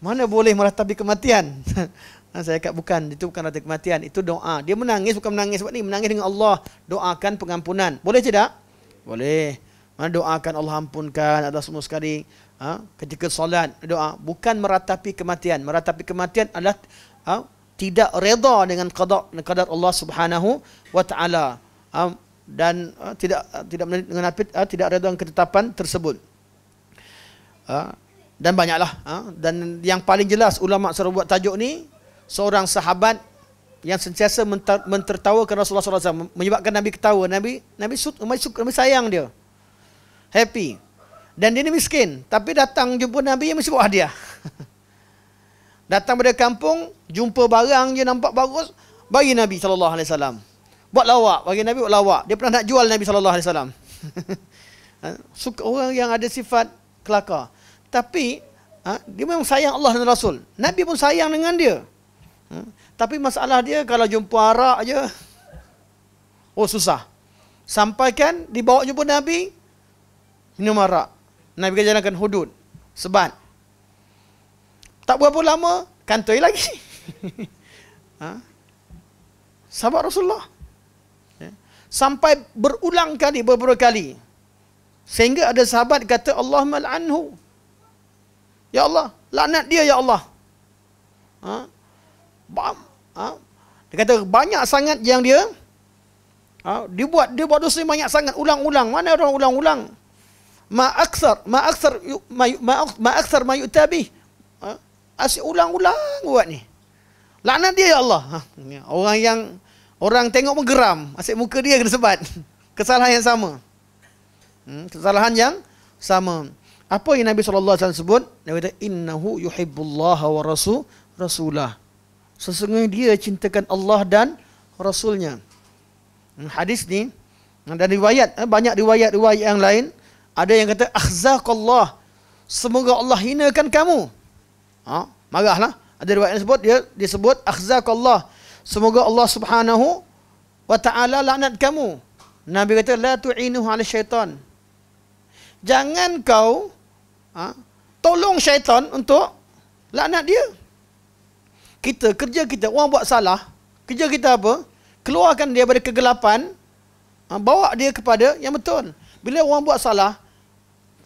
Mana boleh meratapi kematian? Ha, saya kata bukan, itu bukan rata kematian. Itu doa. Dia menangis bukan menangis sebab ini Menangis dengan Allah. Doakan pengampunan. Boleh tidak? Boleh. Mana doakan Allah ampunkan atas semua sekali. Ha? Ketika solat, doa. Bukan meratapi kematian. Meratapi kematian adalah ha? tidak reda dengan qadar, qadar Allah subhanahu wa Ha? Dan ha? tidak ha, tidak dengan ha? tidak reda dengan ketetapan tersebut. Ha? Dan banyaklah. Ha? Dan yang paling jelas ulama' suruh buat tajuk ni, seorang sahabat yang sentiasa mentertawakan Rasulullah sallallahu alaihi wasallam menyebabkan Nabi ketawa Nabi Nabi suka Nabi sayang dia happy dan dia ni miskin tapi datang jumpa Nabi yang mesti buat hadiah datang pada kampung jumpa barang je nampak bagus bagi Nabi sallallahu alaihi wasallam buat lawak bagi Nabi buat lawak dia pernah nak jual Nabi sallallahu alaihi wasallam ha, suka orang yang ada sifat kelakar tapi ha, dia memang sayang Allah dan Rasul Nabi pun sayang dengan dia Hmm. Tapi masalah dia kalau jumpa arak je Oh susah Sampaikan dibawa jumpa Nabi Minum arak Nabi akan jalankan hudud Sebat Tak berapa lama Kantoi lagi ha? Sahabat Rasulullah ya. Sampai berulang kali Beberapa kali Sehingga ada sahabat kata Allah mal'anhu Ya Allah Laknat dia ya Allah Ha? Bam. Ha? Dia kata banyak sangat yang dia ha? dia buat dia buat dosa banyak sangat ulang-ulang. Mana orang ulang-ulang? Ma aksar, ma aksar, ma ma ma aksar ma yutabi. Ha? Asyik ulang-ulang buat ni. Laknat dia ya Allah. Ha? Orang yang orang tengok pun geram. Asyik muka dia kena sebat. Kesalahan yang sama. Hmm? kesalahan yang sama. Apa yang Nabi SAW sebut? Nabi kata, Innahu yuhibbullaha wa rasul, rasulah sesungguhnya dia cintakan Allah dan Rasulnya. Hmm, hadis ni dan riwayat eh, banyak riwayat riwayat yang lain ada yang kata akhzaqallah semoga Allah hinakan kamu. Ha, marahlah. Ada riwayat yang sebut dia disebut akhzaqallah semoga Allah Subhanahu wa taala laknat kamu. Nabi kata la tu'inu ala syaitan. Jangan kau ha, tolong syaitan untuk laknat dia kita kerja kita orang buat salah kerja kita apa keluarkan dia daripada kegelapan ah, bawa dia kepada yang betul bila orang buat salah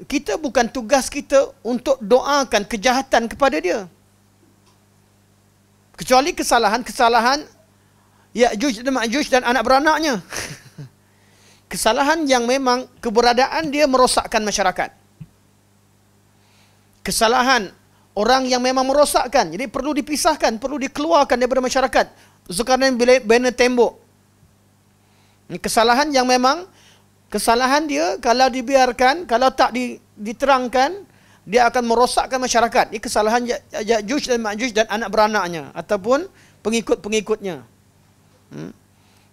kita bukan tugas kita untuk doakan kejahatan kepada dia kecuali kesalahan-kesalahan ya Ya'juj dan Ma'juj dan anak beranaknya kesalahan yang memang keberadaan dia merosakkan masyarakat kesalahan orang yang memang merosakkan. Jadi perlu dipisahkan, perlu dikeluarkan daripada masyarakat. Sekarang bila bina tembok. Ini kesalahan yang memang, kesalahan dia kalau dibiarkan, kalau tak diterangkan, dia akan merosakkan masyarakat. Ini kesalahan Ya'juj dan Ma'juj dan anak beranaknya. Ataupun pengikut-pengikutnya. Hmm.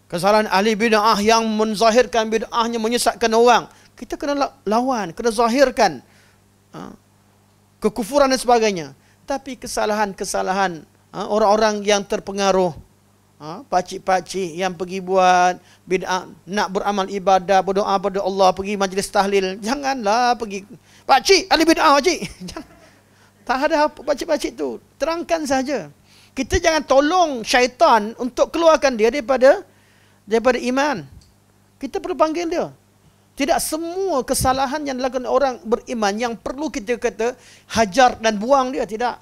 Kesalahan ahli bid'ah yang menzahirkan bid'ahnya menyesatkan orang. Kita kena lawan, kena zahirkan. Ha kekufuran dan sebagainya. Tapi kesalahan-kesalahan ha, orang-orang yang terpengaruh ha, pakcik-pakcik yang pergi buat bid'ah nak beramal ibadah berdoa pada Allah pergi majlis tahlil janganlah pergi pakcik ada bid'ah pakcik tak ada apa pakcik-pakcik tu terangkan saja kita jangan tolong syaitan untuk keluarkan dia daripada daripada iman kita perlu panggil dia tidak semua kesalahan yang dilakukan orang beriman yang perlu kita kata hajar dan buang dia. Tidak.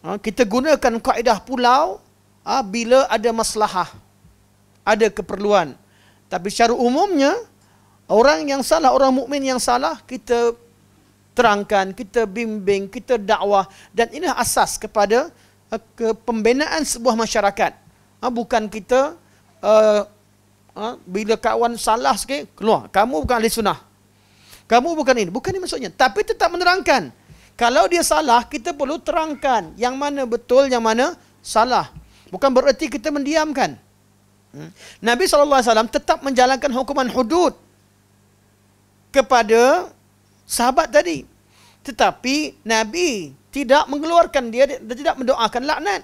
Ha, kita gunakan kaedah pulau ha, bila ada masalah, Ada keperluan. Tapi secara umumnya, orang yang salah, orang mukmin yang salah, kita terangkan, kita bimbing, kita dakwah. Dan ini asas kepada ha, kepembinaan sebuah masyarakat. Ha, bukan kita uh, ha? bila kawan salah sikit, keluar. Kamu bukan ahli sunnah. Kamu bukan ini. Bukan ini maksudnya. Tapi tetap menerangkan. Kalau dia salah, kita perlu terangkan yang mana betul, yang mana salah. Bukan bererti kita mendiamkan. Hmm? Nabi SAW tetap menjalankan hukuman hudud kepada sahabat tadi. Tetapi Nabi tidak mengeluarkan dia dan tidak mendoakan laknat.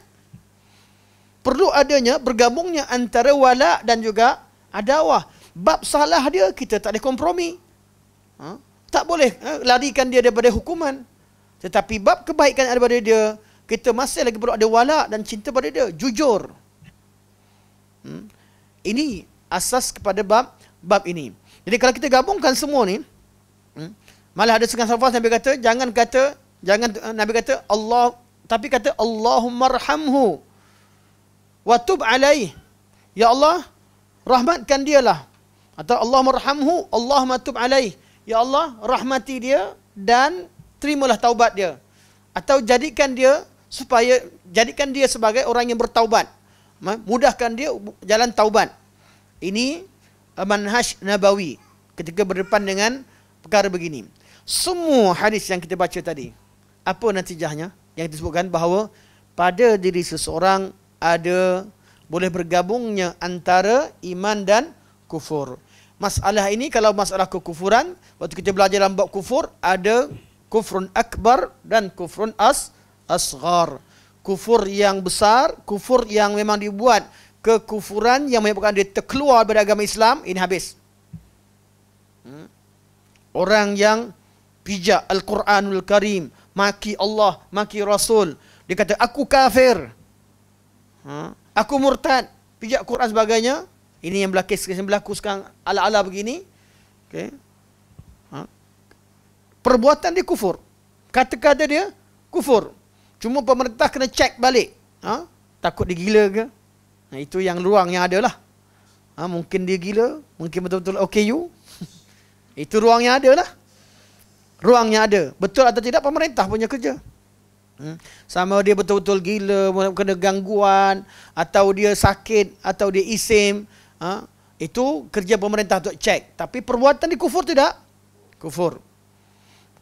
Perlu adanya bergabungnya antara wala dan juga adawah. Bab salah dia, kita tak boleh kompromi. Ha? Tak boleh ha? larikan dia daripada hukuman. Tetapi bab kebaikan yang ada pada dia, kita masih lagi perlu ada wala dan cinta pada dia. Jujur. Hmm? Ini asas kepada bab bab ini. Jadi kalau kita gabungkan semua ni, hmm? malah ada sengah sahabat Nabi kata, jangan kata, jangan eh, Nabi kata, Allah, tapi kata, Allahumma rahamhu. Wa tub alaih. Ya Allah, rahmatkan dia lah atau Allah merhamhu Allah matub alaih ya Allah rahmati dia dan terimalah taubat dia atau jadikan dia supaya jadikan dia sebagai orang yang bertaubat mudahkan dia jalan taubat ini eh, manhaj nabawi ketika berdepan dengan perkara begini semua hadis yang kita baca tadi apa nantijahnya yang disebutkan bahawa pada diri seseorang ada boleh bergabungnya antara iman dan kufur. Masalah ini kalau masalah kekufuran, waktu kita belajar dalam bab kufur, ada kufrun akbar dan kufrun as asgar. Kufur yang besar, kufur yang memang dibuat kekufuran yang menyebabkan dia terkeluar daripada agama Islam, ini habis. Hmm? Orang yang pijak Al-Quranul Karim, maki Allah, maki Rasul, dia kata, aku kafir. Haa? Hmm? Aku murtad Pijak Quran sebagainya Ini yang berlaku, yang berlaku sekarang Ala-ala begini okay. ha? Perbuatan dia kufur Kata-kata dia kufur Cuma pemerintah kena check balik ha? Takut dia gila ke nah, ha, Itu yang ruang yang ada lah ha? Mungkin dia gila Mungkin betul-betul okay Itu ruang yang ada lah Ruang yang ada Betul atau tidak pemerintah punya kerja Hmm. Sama dia betul-betul gila, kena gangguan, atau dia sakit, atau dia isim. Ha? Itu kerja pemerintah untuk cek. Tapi perbuatan dia kufur tidak? Kufur.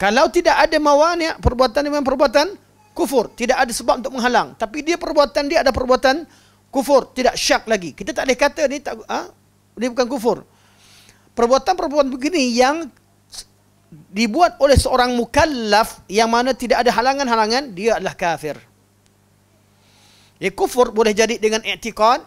Kalau tidak ada mawanya, perbuatan dia memang perbuatan kufur. Tidak ada sebab untuk menghalang. Tapi dia perbuatan dia ada perbuatan kufur. Tidak syak lagi. Kita tak boleh kata ni tak, ha? ini bukan kufur. Perbuatan-perbuatan begini yang dibuat oleh seorang mukallaf yang mana tidak ada halangan-halangan dia adalah kafir. Ya kufur boleh jadi dengan i'tiqad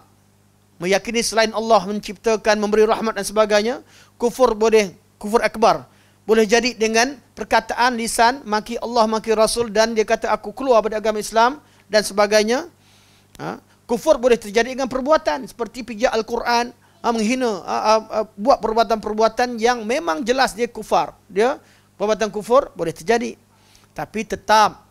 meyakini selain Allah menciptakan memberi rahmat dan sebagainya, kufur boleh kufur akbar. Boleh jadi dengan perkataan lisan maki Allah maki Rasul dan dia kata aku keluar dari agama Islam dan sebagainya. Ha? Kufur boleh terjadi dengan perbuatan seperti pijak Al-Quran, ha, menghina ha, ha, ha, buat perbuatan-perbuatan yang memang jelas dia kufar dia perbuatan kufur boleh terjadi tapi tetap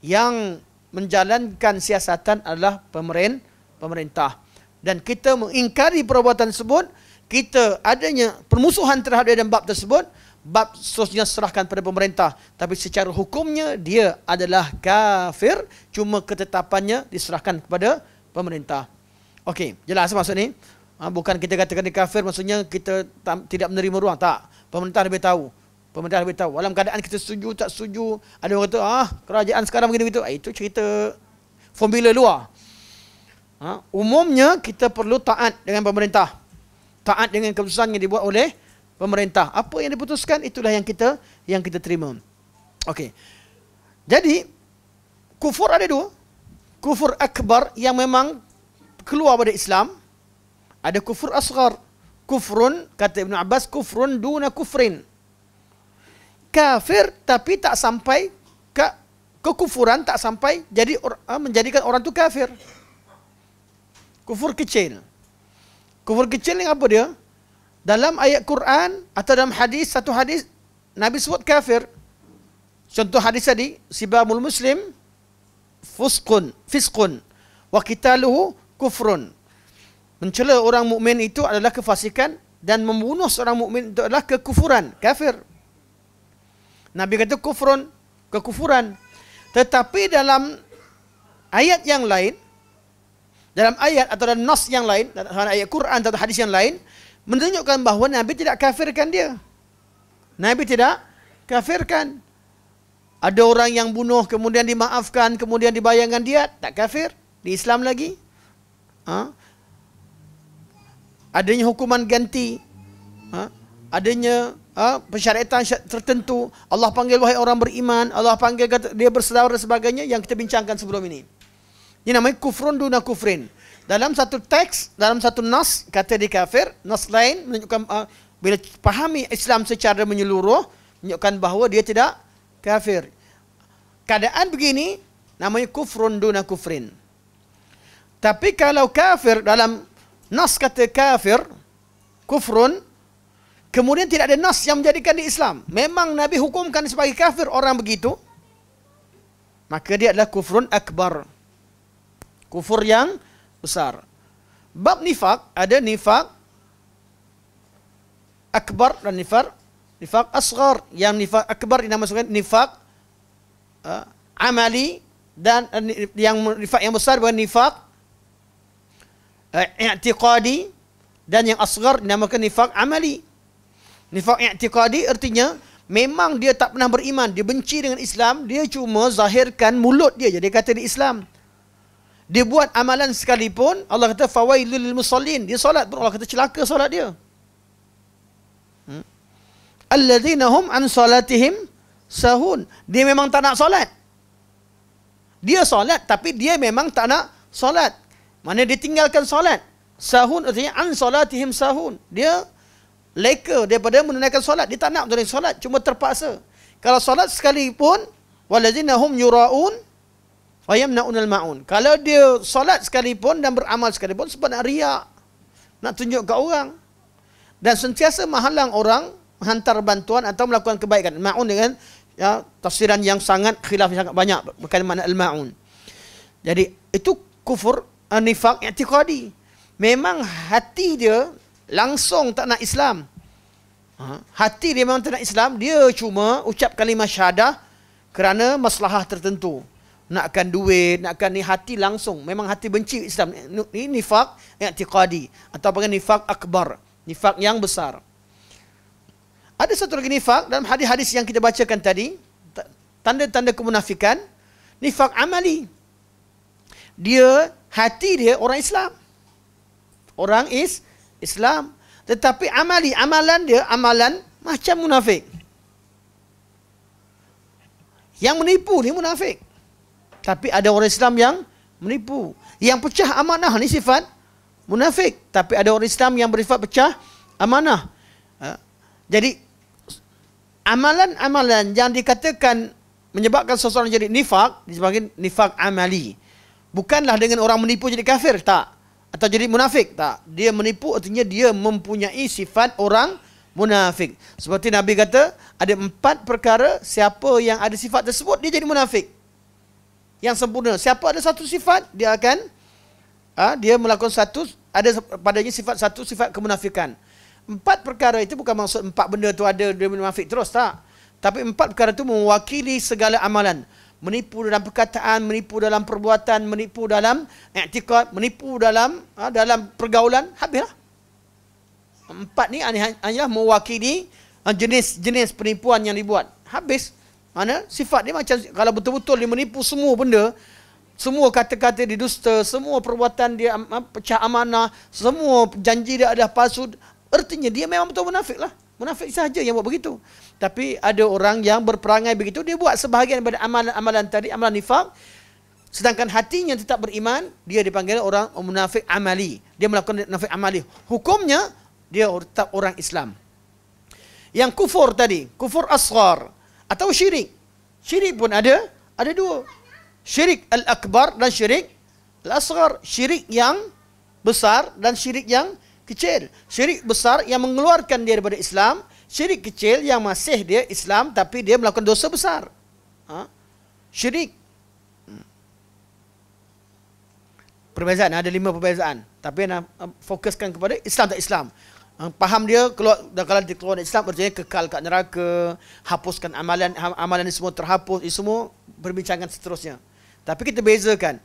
yang menjalankan siasatan adalah pemerintah pemerintah dan kita mengingkari perbuatan tersebut kita adanya permusuhan terhadap dan bab tersebut bab seterusnya serahkan pada pemerintah tapi secara hukumnya dia adalah kafir cuma ketetapannya diserahkan kepada pemerintah okey jelas maksud ni Ha, bukan kita katakan dia kafir maksudnya kita tak, tidak menerima ruang. Tak. Pemerintah lebih tahu. Pemerintah lebih tahu. Dalam keadaan kita setuju, tak setuju. Ada orang kata, ah, kerajaan sekarang begini begitu. Ha, ah, itu cerita formula luar. Ha, umumnya kita perlu taat dengan pemerintah. Taat dengan keputusan yang dibuat oleh pemerintah. Apa yang diputuskan itulah yang kita yang kita terima. Okey. Jadi kufur ada dua. Kufur akbar yang memang keluar pada Islam ada kufur asghar kufrun kata Ibn Abbas kufrun duna kufrin kafir tapi tak sampai ke kekufuran tak sampai jadi eh, menjadikan orang tu kafir kufur kecil kufur kecil ni apa dia dalam ayat Quran atau dalam hadis satu hadis Nabi sebut kafir contoh hadis tadi sibamul muslim fusqun fisqun wa qitaluhu kufrun mencela orang mukmin itu adalah kefasikan dan membunuh seorang mukmin itu adalah kekufuran, kafir. Nabi kata kufrun, kekufuran. Tetapi dalam ayat yang lain, dalam ayat atau dalam nas yang lain, dalam ayat Quran atau hadis yang lain, menunjukkan bahawa Nabi tidak kafirkan dia. Nabi tidak kafirkan. Ada orang yang bunuh kemudian dimaafkan, kemudian dibayangkan dia, tak kafir. Di Islam lagi. Haa? adanya hukuman ganti ha? adanya ha? persyaratan tertentu Allah panggil wahai orang beriman Allah panggil kata, dia bersaudara dan sebagainya yang kita bincangkan sebelum ini ini namanya kufrun duna kufrin dalam satu teks dalam satu nas kata dia kafir nas lain menunjukkan ha? bila pahami Islam secara menyeluruh menunjukkan bahawa dia tidak kafir keadaan begini namanya kufrun duna kufrin tapi kalau kafir dalam Nas kata kafir, kufrun, kemudian tidak ada nas yang menjadikan di Islam. Memang Nabi hukumkan sebagai kafir orang begitu, maka dia adalah kufrun akbar. Kufur yang besar. Bab nifak, ada nifak akbar dan nifak nifak asgar. Yang nifak akbar dinamakan nifak uh, amali dan uh, yang nifak yang besar bukan nifak Eh, i'tiqadi dan yang asgar dinamakan nifak amali. Nifak i'tiqadi artinya memang dia tak pernah beriman, dia benci dengan Islam, dia cuma zahirkan mulut dia jadi kata di Islam. Dia buat amalan sekalipun Allah kata fawailul musallin, dia solat pun Allah kata celaka solat dia. Hmm. Alladzina hum an sahun. Dia memang tak nak solat. Dia solat tapi dia memang tak nak solat. Mana dia tinggalkan solat. Sahun artinya an solatihim sahun. Dia leka daripada menunaikan solat. Dia tak nak menunaikan solat. Cuma terpaksa. Kalau solat sekalipun. Walazina hum yura'un. Fayamna'un al-ma'un. Kalau dia solat sekalipun dan beramal sekalipun. Sebab nak riak. Nak tunjuk ke orang. Dan sentiasa menghalang orang. Menghantar bantuan atau melakukan kebaikan. Ma'un dengan ya, tafsiran yang sangat khilaf yang sangat banyak. Berkaitan makna al-ma'un. Jadi itu kufur nifak i'tiqadi. Memang hati dia langsung tak nak Islam. Ha? Hati dia memang tak nak Islam. Dia cuma ucap kalimah syahadah kerana masalah tertentu. Nakkan duit, nakkan ni hati langsung. Memang hati benci Islam. Ini nifak yang i'tiqadi. Atau panggil nifak akbar. Nifak yang besar. Ada satu lagi nifak dalam hadis-hadis yang kita bacakan tadi. Tanda-tanda kemunafikan. Nifak amali. Dia hati dia orang Islam. Orang is Islam. Tetapi amali, amalan dia, amalan macam munafik. Yang menipu ni munafik. Tapi ada orang Islam yang menipu. Yang pecah amanah ni sifat munafik. Tapi ada orang Islam yang berifat pecah amanah. Ha? Jadi, amalan-amalan yang dikatakan menyebabkan seseorang jadi nifak, disebabkan nifak amali. Amali. Bukanlah dengan orang menipu jadi kafir, tak. Atau jadi munafik, tak. Dia menipu artinya dia mempunyai sifat orang munafik. Seperti Nabi kata, ada empat perkara siapa yang ada sifat tersebut, dia jadi munafik. Yang sempurna. Siapa ada satu sifat, dia akan ha, dia melakukan satu, ada padanya sifat satu, sifat kemunafikan. Empat perkara itu bukan maksud empat benda itu ada, dia munafik terus, tak. Tapi empat perkara itu mewakili segala Amalan menipu dalam perkataan, menipu dalam perbuatan, menipu dalam i'tikad, menipu dalam ha, dalam pergaulan, habislah. Empat ni hanyalah mewakili jenis-jenis ha, penipuan yang dibuat. Habis. Mana sifat dia macam kalau betul-betul dia menipu semua benda, semua kata-kata dia dusta, semua perbuatan dia pecah amanah, semua janji dia ada palsu, ertinya dia memang betul munafiklah. lah. Munafik sahaja yang buat begitu. Tapi ada orang yang berperangai begitu, dia buat sebahagian daripada amalan-amalan tadi, amalan nifak. Sedangkan hatinya tetap beriman, dia dipanggil orang munafik amali. Dia melakukan munafik amali. Hukumnya, dia tetap orang Islam. Yang kufur tadi, kufur asgar atau syirik. Syirik pun ada, ada dua. Syirik al-akbar dan syirik al-asgar. Syirik yang besar dan syirik yang kecil, syirik besar yang mengeluarkan dia daripada Islam, syirik kecil yang masih dia Islam tapi dia melakukan dosa besar. Ha? Syirik. Hmm. Perbezaan ada lima perbezaan. Tapi nak eh, fokuskan kepada Islam tak Islam. Ha, faham dia keluar dan kalau dia keluar dari Islam berjaya kekal kat neraka, hapuskan amalan ha, amalan ini semua terhapus, ini semua perbincangan seterusnya. Tapi kita bezakan.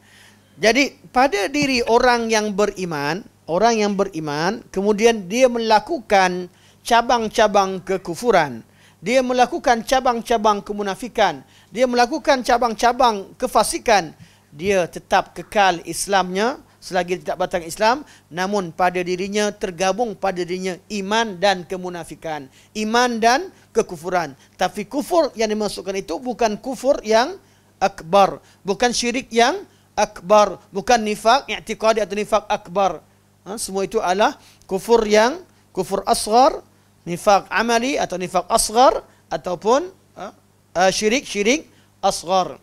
Jadi pada diri orang yang beriman, orang yang beriman kemudian dia melakukan cabang-cabang kekufuran dia melakukan cabang-cabang kemunafikan dia melakukan cabang-cabang kefasikan dia tetap kekal Islamnya selagi tidak batang Islam namun pada dirinya tergabung pada dirinya iman dan kemunafikan iman dan kekufuran tapi kufur yang dimasukkan itu bukan kufur yang akbar bukan syirik yang akbar bukan nifak i'tiqadi atau nifak akbar ha, semua itu adalah kufur yang kufur asgar nifak amali atau nifak asgar ataupun ha, uh, syirik syirik asgar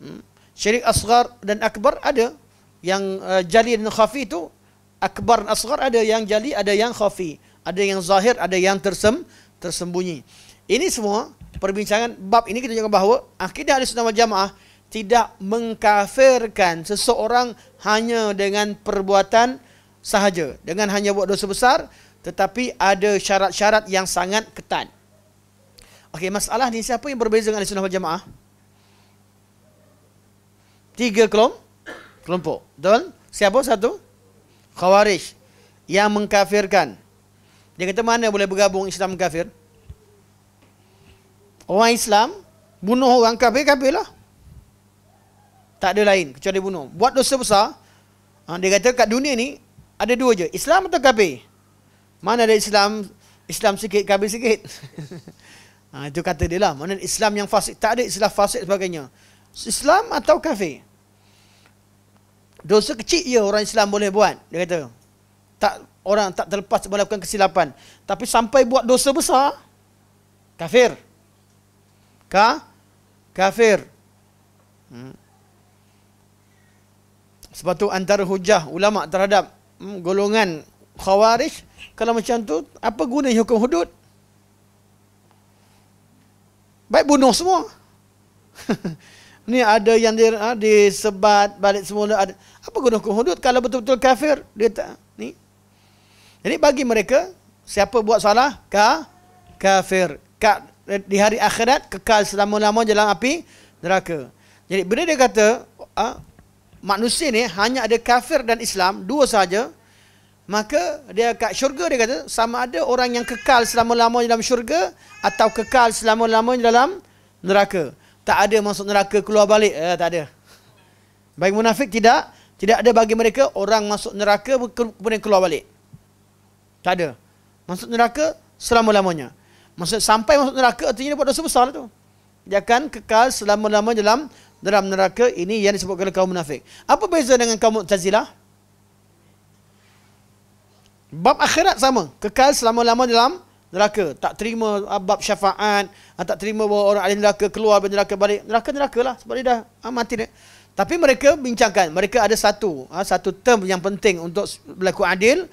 hmm. syirik asgar dan akbar ada yang uh, eh, jali dan khafi itu akbar dan asgar ada yang jali ada yang khafi ada yang zahir ada yang tersem tersembunyi ini semua perbincangan bab ini kita tunjukkan bahawa akidah ahli sunnah jamaah tidak mengkafirkan seseorang hanya dengan perbuatan sahaja dengan hanya buat dosa besar tetapi ada syarat-syarat yang sangat ketat. Okey, masalah ni siapa yang berbeza dengan sunnah wal jamaah? Tiga kelompok, kelompok. Betul? Siapa satu? Khawarij yang mengkafirkan. Dia kata mana boleh bergabung Islam kafir? Orang Islam bunuh orang kafir, kafir lah. Tak ada lain kecuali bunuh. Buat dosa besar, ha, dia kata kat dunia ni ada dua je, Islam atau kafir? Mana ada Islam, Islam sikit, kafir sikit. ha, itu kata dia lah. Mana Islam yang fasik, tak ada Islam fasik sebagainya. Islam atau kafir? Dosa kecil ya orang Islam boleh buat, dia kata. Tak orang tak terlepas melakukan kesilapan. Tapi sampai buat dosa besar, kafir. Ka? Kafir. Hmm. Sebab tu antara hujah ulama terhadap Mm, golongan khawarij kalau macam tu apa guna hukum hudud baik bunuh semua ni ada yang di, ha, disebat balik semula ada. apa guna hukum hudud kalau betul-betul kafir dia tak ni jadi bagi mereka siapa buat salah ka kafir ka, di hari akhirat kekal selama-lama dalam api neraka jadi bila dia kata ah, manusia ni hanya ada kafir dan Islam dua saja maka dia kat syurga dia kata sama ada orang yang kekal selama-lamanya dalam syurga atau kekal selama-lamanya dalam neraka tak ada masuk neraka keluar balik eh, tak ada bagi munafik tidak tidak ada bagi mereka orang masuk neraka kemudian keluar balik tak ada masuk neraka selama-lamanya Maksud, sampai masuk neraka artinya dia buat dosa besar lah tu dia akan kekal selama lama dalam dalam neraka ini yang disebut oleh kaum munafik. Apa beza dengan kaum Mu'tazilah? Bab akhirat sama, kekal selama lama dalam neraka. Tak terima ah, bab syafaat, ah, tak terima bahawa orang ahli neraka keluar dari neraka balik. Neraka nerakalah sebab dia dah ha, mati dia. Tapi mereka bincangkan, mereka ada satu ha, satu term yang penting untuk berlaku adil.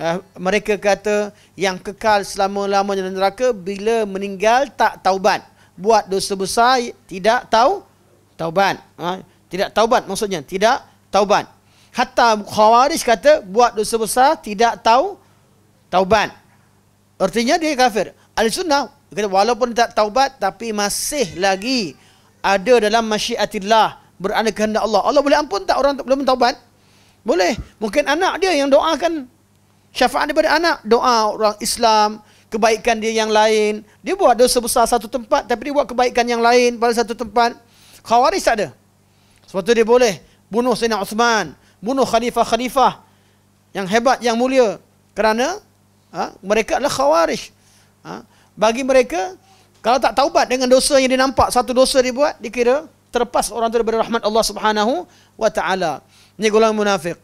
Uh, mereka kata yang kekal selama-lamanya dalam neraka bila meninggal tak taubat buat dosa besar tidak tahu taubat. Ha? Tidak taubat maksudnya tidak taubat. Hatta Khawarij kata buat dosa besar tidak tahu taubat. Artinya dia kafir. Ahli sunnah kata walaupun tak taubat tapi masih lagi ada dalam masyiatillah beranak kehendak Allah. Allah boleh ampun tak orang tak belum taubat? Boleh. Mungkin anak dia yang doakan syafaat daripada anak. Doa orang Islam, kebaikan dia yang lain. Dia buat dosa besar satu tempat tapi dia buat kebaikan yang lain pada satu tempat. Khawaris tak ada. Sebab tu dia boleh bunuh Sayyidina Uthman. Bunuh khalifah-khalifah yang hebat, yang mulia. Kerana ha, mereka adalah khawaris. Ha, bagi mereka, kalau tak taubat dengan dosa yang dia nampak, satu dosa dia buat, dikira terlepas orang tu daripada rahmat Allah Subhanahu wa taala. Ini golongan munafik.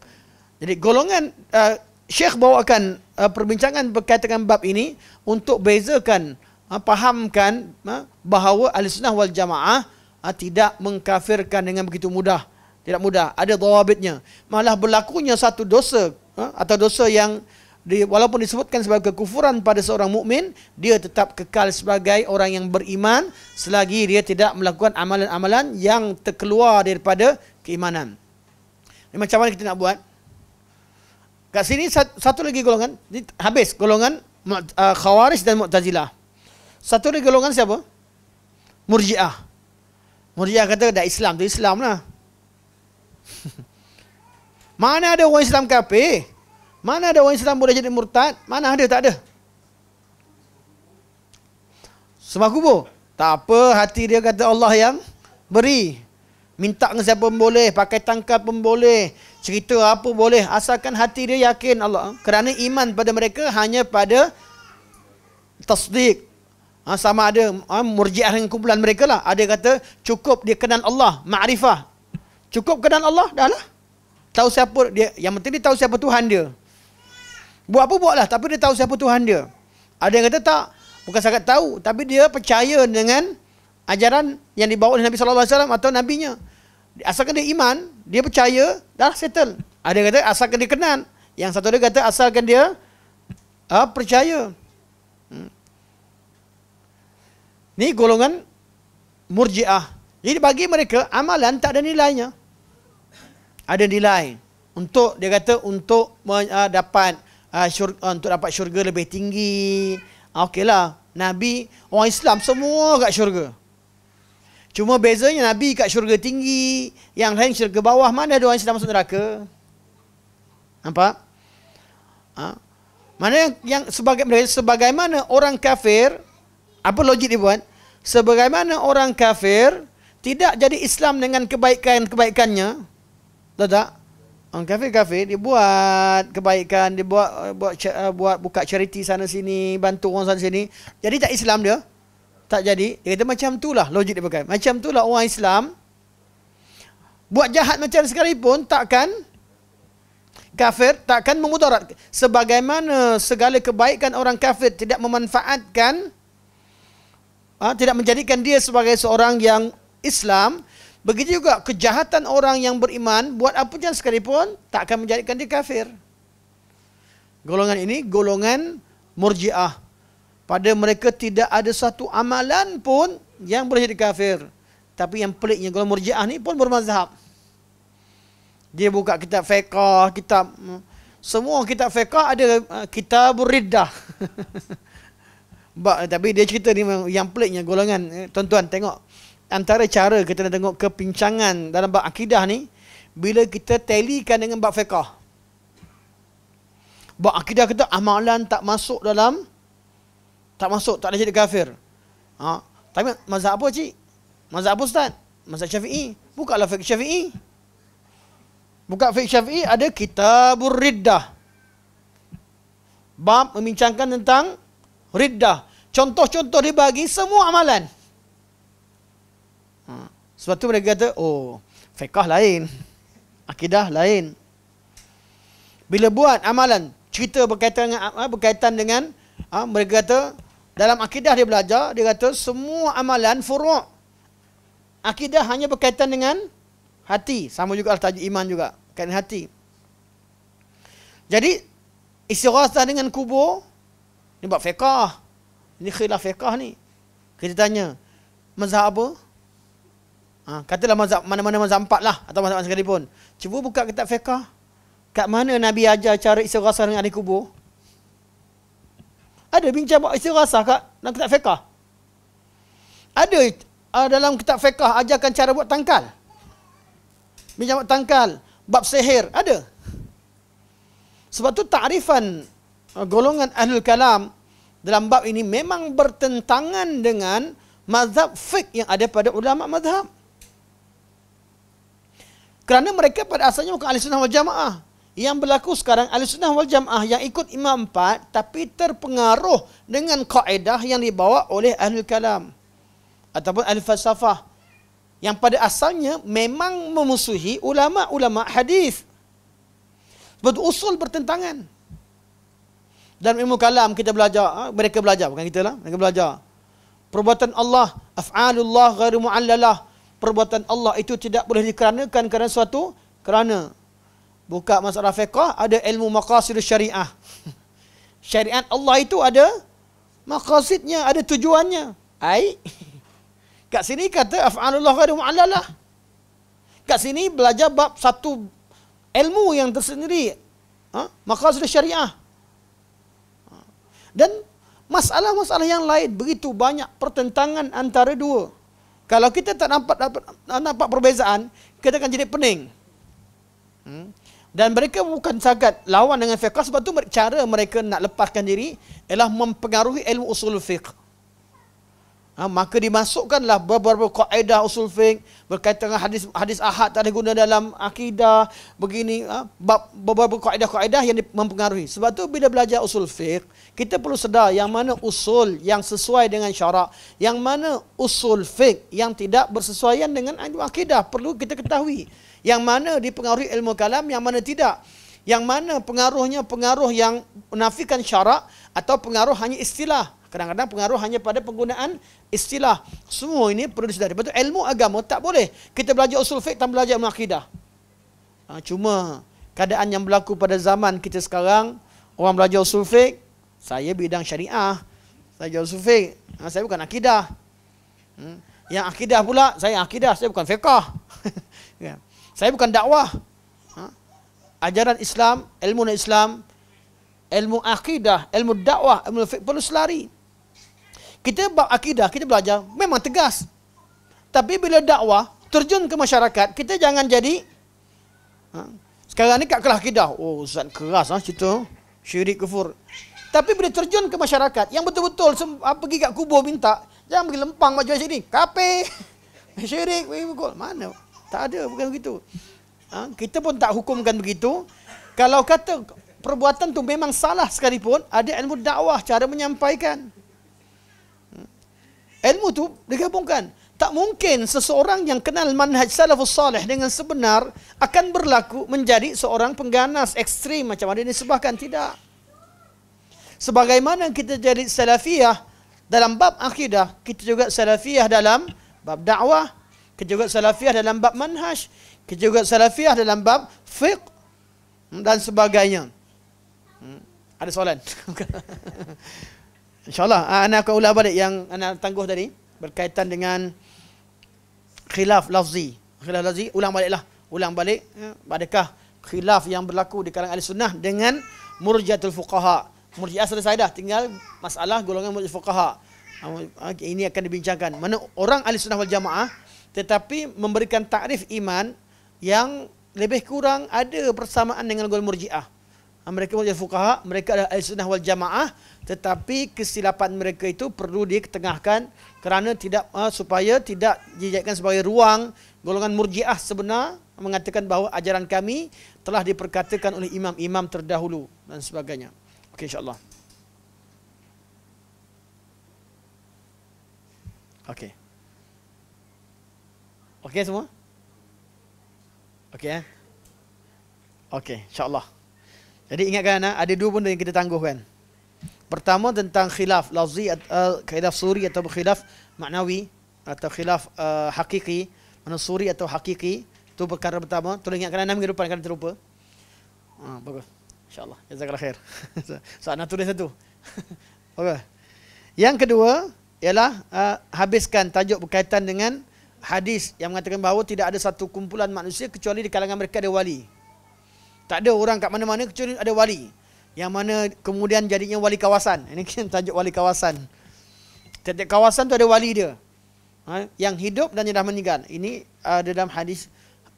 Jadi golongan uh, Syekh bawakan uh, perbincangan berkaitan dengan bab ini untuk bezakan, uh, fahamkan uh, bahawa al-sunnah wal jamaah uh, tidak mengkafirkan dengan begitu mudah. Tidak mudah. Ada dawabitnya. Malah berlakunya satu dosa uh, atau dosa yang di, walaupun disebutkan sebagai kekufuran pada seorang mukmin, dia tetap kekal sebagai orang yang beriman selagi dia tidak melakukan amalan-amalan yang terkeluar daripada keimanan. Ini macam mana kita nak buat? Kat sini satu lagi golongan. Habis golongan uh, Khawarij dan Mu'tazilah. Satu lagi golongan siapa? Murji'ah. Murji'ah kata dah Islam tu Islam lah. Mana ada orang Islam kafir? Mana ada orang Islam boleh jadi murtad? Mana ada? Tak ada. Sebab kubur. Tak apa hati dia kata Allah yang beri. Minta dengan siapa pun boleh. Pakai tangkap pun boleh. Cerita apa boleh asalkan hati dia yakin Allah. Kerana iman pada mereka hanya pada tasdik. Ha, sama ada ha, murji'ah dengan kumpulan mereka lah. Ada kata cukup dia kenal Allah. Ma'rifah. Cukup kenal Allah dah lah. Tahu siapa dia. Yang penting dia tahu siapa Tuhan dia. Buat apa buat lah. Tapi dia tahu siapa Tuhan dia. Ada yang kata tak. Bukan sangat tahu. Tapi dia percaya dengan ajaran yang dibawa oleh Nabi SAW atau Nabi-Nya. Nabi-Nya. Asalkan dia iman, dia percaya, dah settle. Ada ah, kata asalkan dia kenal. Yang satu dia kata asalkan dia uh, percaya. Hmm. Ni golongan murjiah. Jadi bagi mereka amalan tak ada nilainya. Ada nilai. Untuk dia kata untuk uh, dapat uh, syurga, untuk dapat syurga lebih tinggi. Uh, Okeylah. Nabi orang Islam semua kat syurga. Cuma bezanya Nabi kat syurga tinggi, yang lain syurga bawah, mana ada orang sedang masuk neraka? Nampak? Ha? Mana yang, yang sebagai sebagaimana orang kafir, apa logik dia buat? Sebagaimana orang kafir tidak jadi Islam dengan kebaikan-kebaikannya, tahu tak? Orang kafir-kafir dia buat kebaikan, dia buat, buat, buat, buat buka charity sana sini, bantu orang sana sini, jadi tak Islam dia? tak jadi. Dia kata macam itulah logik dia pakai. Macam itulah orang Islam buat jahat macam sekalipun takkan kafir takkan memudarat. Sebagaimana segala kebaikan orang kafir tidak memanfaatkan ha, tidak menjadikan dia sebagai seorang yang Islam, begitu juga kejahatan orang yang beriman buat apa saja sekalipun takkan menjadikan dia kafir. Golongan ini golongan murjiah. Pada mereka tidak ada satu amalan pun yang boleh jadi kafir. Tapi yang peliknya golongan murjiah ni pun bermazhab. Dia buka kitab fiqah, kitab semua kitab fiqah ada eh, kitab riddah. tapi dia cerita ni yang peliknya golongan eh, tuan-tuan tengok antara cara kita nak tengok kepincangan dalam bab akidah ni bila kita telikan dengan bab fiqah. Bab akidah kita amalan tak masuk dalam tak masuk tak ada jadi kafir ha tapi mazhab apa cik mazhab apa ustaz mazhab syafi'i bukalah fiqh syafi'i buka fiqh syafi'i ada kitabur riddah bab membincangkan tentang riddah contoh-contoh dibagi semua amalan ha sebab tu mereka kata oh fiqh lain akidah lain bila buat amalan cerita berkaitan dengan ha, berkaitan dengan ha, mereka kata dalam akidah dia belajar, dia kata semua amalan furuk. Akidah hanya berkaitan dengan hati. Sama juga al-tajuk iman juga. Berkaitan hati. Jadi, istirahat dengan kubur, ni buat fiqah. Ni khilaf fiqah ni. Kita tanya, mazhab apa? Ha, katalah mazhab, mana-mana mazhab empat lah. Atau mazhab sekalipun. Cuba buka kitab fiqah. Kat mana Nabi ajar cara istirahat dengan ahli kubur? Ada bincang buat isteri rasa kat dalam kitab fiqah. Ada uh, dalam kitab fiqah ajarkan cara buat tangkal. Bincang buat tangkal, bab sihir, ada. Sebab tu takrifan uh, golongan ahlul kalam dalam bab ini memang bertentangan dengan mazhab fiqh yang ada pada ulama mazhab. Kerana mereka pada asalnya bukan ahli sunnah wal jamaah yang berlaku sekarang Ahli Sunnah wal Jamaah yang ikut Imam Empat tapi terpengaruh dengan kaedah yang dibawa oleh Ahli Kalam ataupun Ahli Falsafah yang pada asalnya memang memusuhi ulama-ulama hadis. Sebab usul bertentangan. dan ilmu kalam kita belajar, ah, mereka belajar bukan kita lah, mereka belajar. Perbuatan Allah, af'alullah ghairu mu'allalah. Perbuatan Allah itu tidak boleh dikeranakan kerana suatu kerana. Buka masalah fiqah ada ilmu maqasid syariah. Syariat Allah itu ada maqasidnya, ada tujuannya. Ai. Kat sini kata af'alullah ghairu mu'allalah. Kat sini belajar bab satu ilmu yang tersendiri. Ha? Maqasid syariah. Dan masalah-masalah yang lain begitu banyak pertentangan antara dua. Kalau kita tak nampak dapat nampak perbezaan, kita akan jadi pening. Hmm dan mereka bukan sangat lawan dengan fiqh sebab tu cara mereka nak lepaskan diri ialah mempengaruhi ilmu usul fiqh ha, maka dimasukkanlah beberapa kaedah usul fiqh berkaitan dengan hadis hadis ahad tak guna dalam akidah begini ha, beberapa kaedah-kaedah yang mempengaruhi sebab tu bila belajar usul fiqh kita perlu sedar yang mana usul yang sesuai dengan syarak yang mana usul fiqh yang tidak bersesuaian dengan akidah perlu kita ketahui yang mana dipengaruhi ilmu kalam yang mana tidak yang mana pengaruhnya pengaruh yang menafikan syarak atau pengaruh hanya istilah kadang-kadang pengaruh hanya pada penggunaan istilah semua ini perlu disedari betul ilmu agama tak boleh kita belajar usul fiqh tanpa belajar ilmu akidah ha, cuma keadaan yang berlaku pada zaman kita sekarang orang belajar usul fiqh saya bidang syariah saya belajar usul fiqh ha, saya bukan akidah hmm. yang akidah pula saya akidah saya bukan fiqh ya. Saya bukan dakwah. Ha? Ajaran Islam, ilmu Islam, ilmu akidah, ilmu dakwah, ilmu fiqh perlu selari. Kita bab akidah, kita belajar memang tegas. Tapi bila dakwah, terjun ke masyarakat, kita jangan jadi ha? sekarang ni kat kelas akidah. Oh, Ustaz keras lah cerita. Syirik kufur. Tapi bila terjun ke masyarakat, yang betul-betul pergi kat kubur minta, jangan pergi lempang macam ni, Kape. Syirik. Mana? Tak ada bukan begitu. Ha? Kita pun tak hukumkan begitu. Kalau kata perbuatan tu memang salah sekalipun, ada ilmu dakwah cara menyampaikan. Hmm. Ilmu tu digabungkan. Tak mungkin seseorang yang kenal manhaj salafus salih dengan sebenar akan berlaku menjadi seorang pengganas ekstrim macam ada sebahkan Tidak. Sebagaimana kita jadi salafiyah dalam bab akidah, kita juga salafiyah dalam bab dakwah, kejurut salafiyah dalam bab manhaj, kejurut salafiyah dalam bab fiqh hmm, dan sebagainya. Hmm. Ada soalan? InsyaAllah, ah, anak akan ulang balik yang anak tangguh tadi berkaitan dengan khilaf lafzi. Khilaf lafzi, ulang baliklah. Ulang balik, ya, adakah khilaf yang berlaku di kalangan al-sunnah dengan murjatul fuqaha? Murjiah selesai dah, tinggal masalah golongan murjatul fuqaha. Ah, ini akan dibincangkan. Mana orang al-sunnah wal-jamaah, tetapi memberikan takrif iman yang lebih kurang ada persamaan dengan gol murjiah. Ah, mereka menjadi fukaha, mereka ada ahli sunnah wal jamaah tetapi kesilapan mereka itu perlu diketengahkan kerana tidak uh, supaya tidak dijadikan sebagai ruang golongan murjiah sebenar mengatakan bahawa ajaran kami telah diperkatakan oleh imam-imam terdahulu dan sebagainya. Okey insyaallah. allah Okey. Okey semua? Okey eh? Okey, insyaAllah. Jadi ingatkan anak, eh, ada dua benda yang kita tangguhkan. Pertama tentang khilaf lafzi, eh, khilaf suri atau khilaf maknawi atau khilaf uh, hakiki, mana suri atau hakiki. Itu perkara pertama. Tolong ingatkan anak minggu depan kerana terlupa. Ha, bagus. InsyaAllah. Jazakallah khair. so, anak tulis satu. Okey. Yang kedua ialah uh, habiskan tajuk berkaitan dengan hadis yang mengatakan bahawa tidak ada satu kumpulan manusia kecuali di kalangan mereka ada wali. Tak ada orang kat mana-mana kecuali ada wali. Yang mana kemudian jadinya wali kawasan. Ini kan tajuk wali kawasan. tiap kawasan tu ada wali dia. Ha? Yang hidup dan yang dah meninggal. Ini ada dalam hadis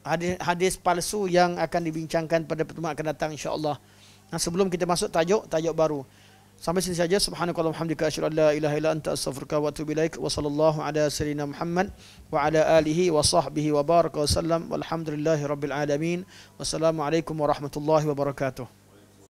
hadis hadis palsu yang akan dibincangkan pada pertemuan akan datang insya-Allah. Nah, sebelum kita masuk tajuk tajuk baru. Sampai sini saja subhanakallahumma hamdika asyhadu an la ilaha illa anta astaghfiruka wa atubu ilaik wa sallallahu ala sayyidina Muhammad wa ala alihi wa sahbihi wa baraka wa sallam walhamdulillahirabbil alamin wassalamu alaikum warahmatullahi wabarakatuh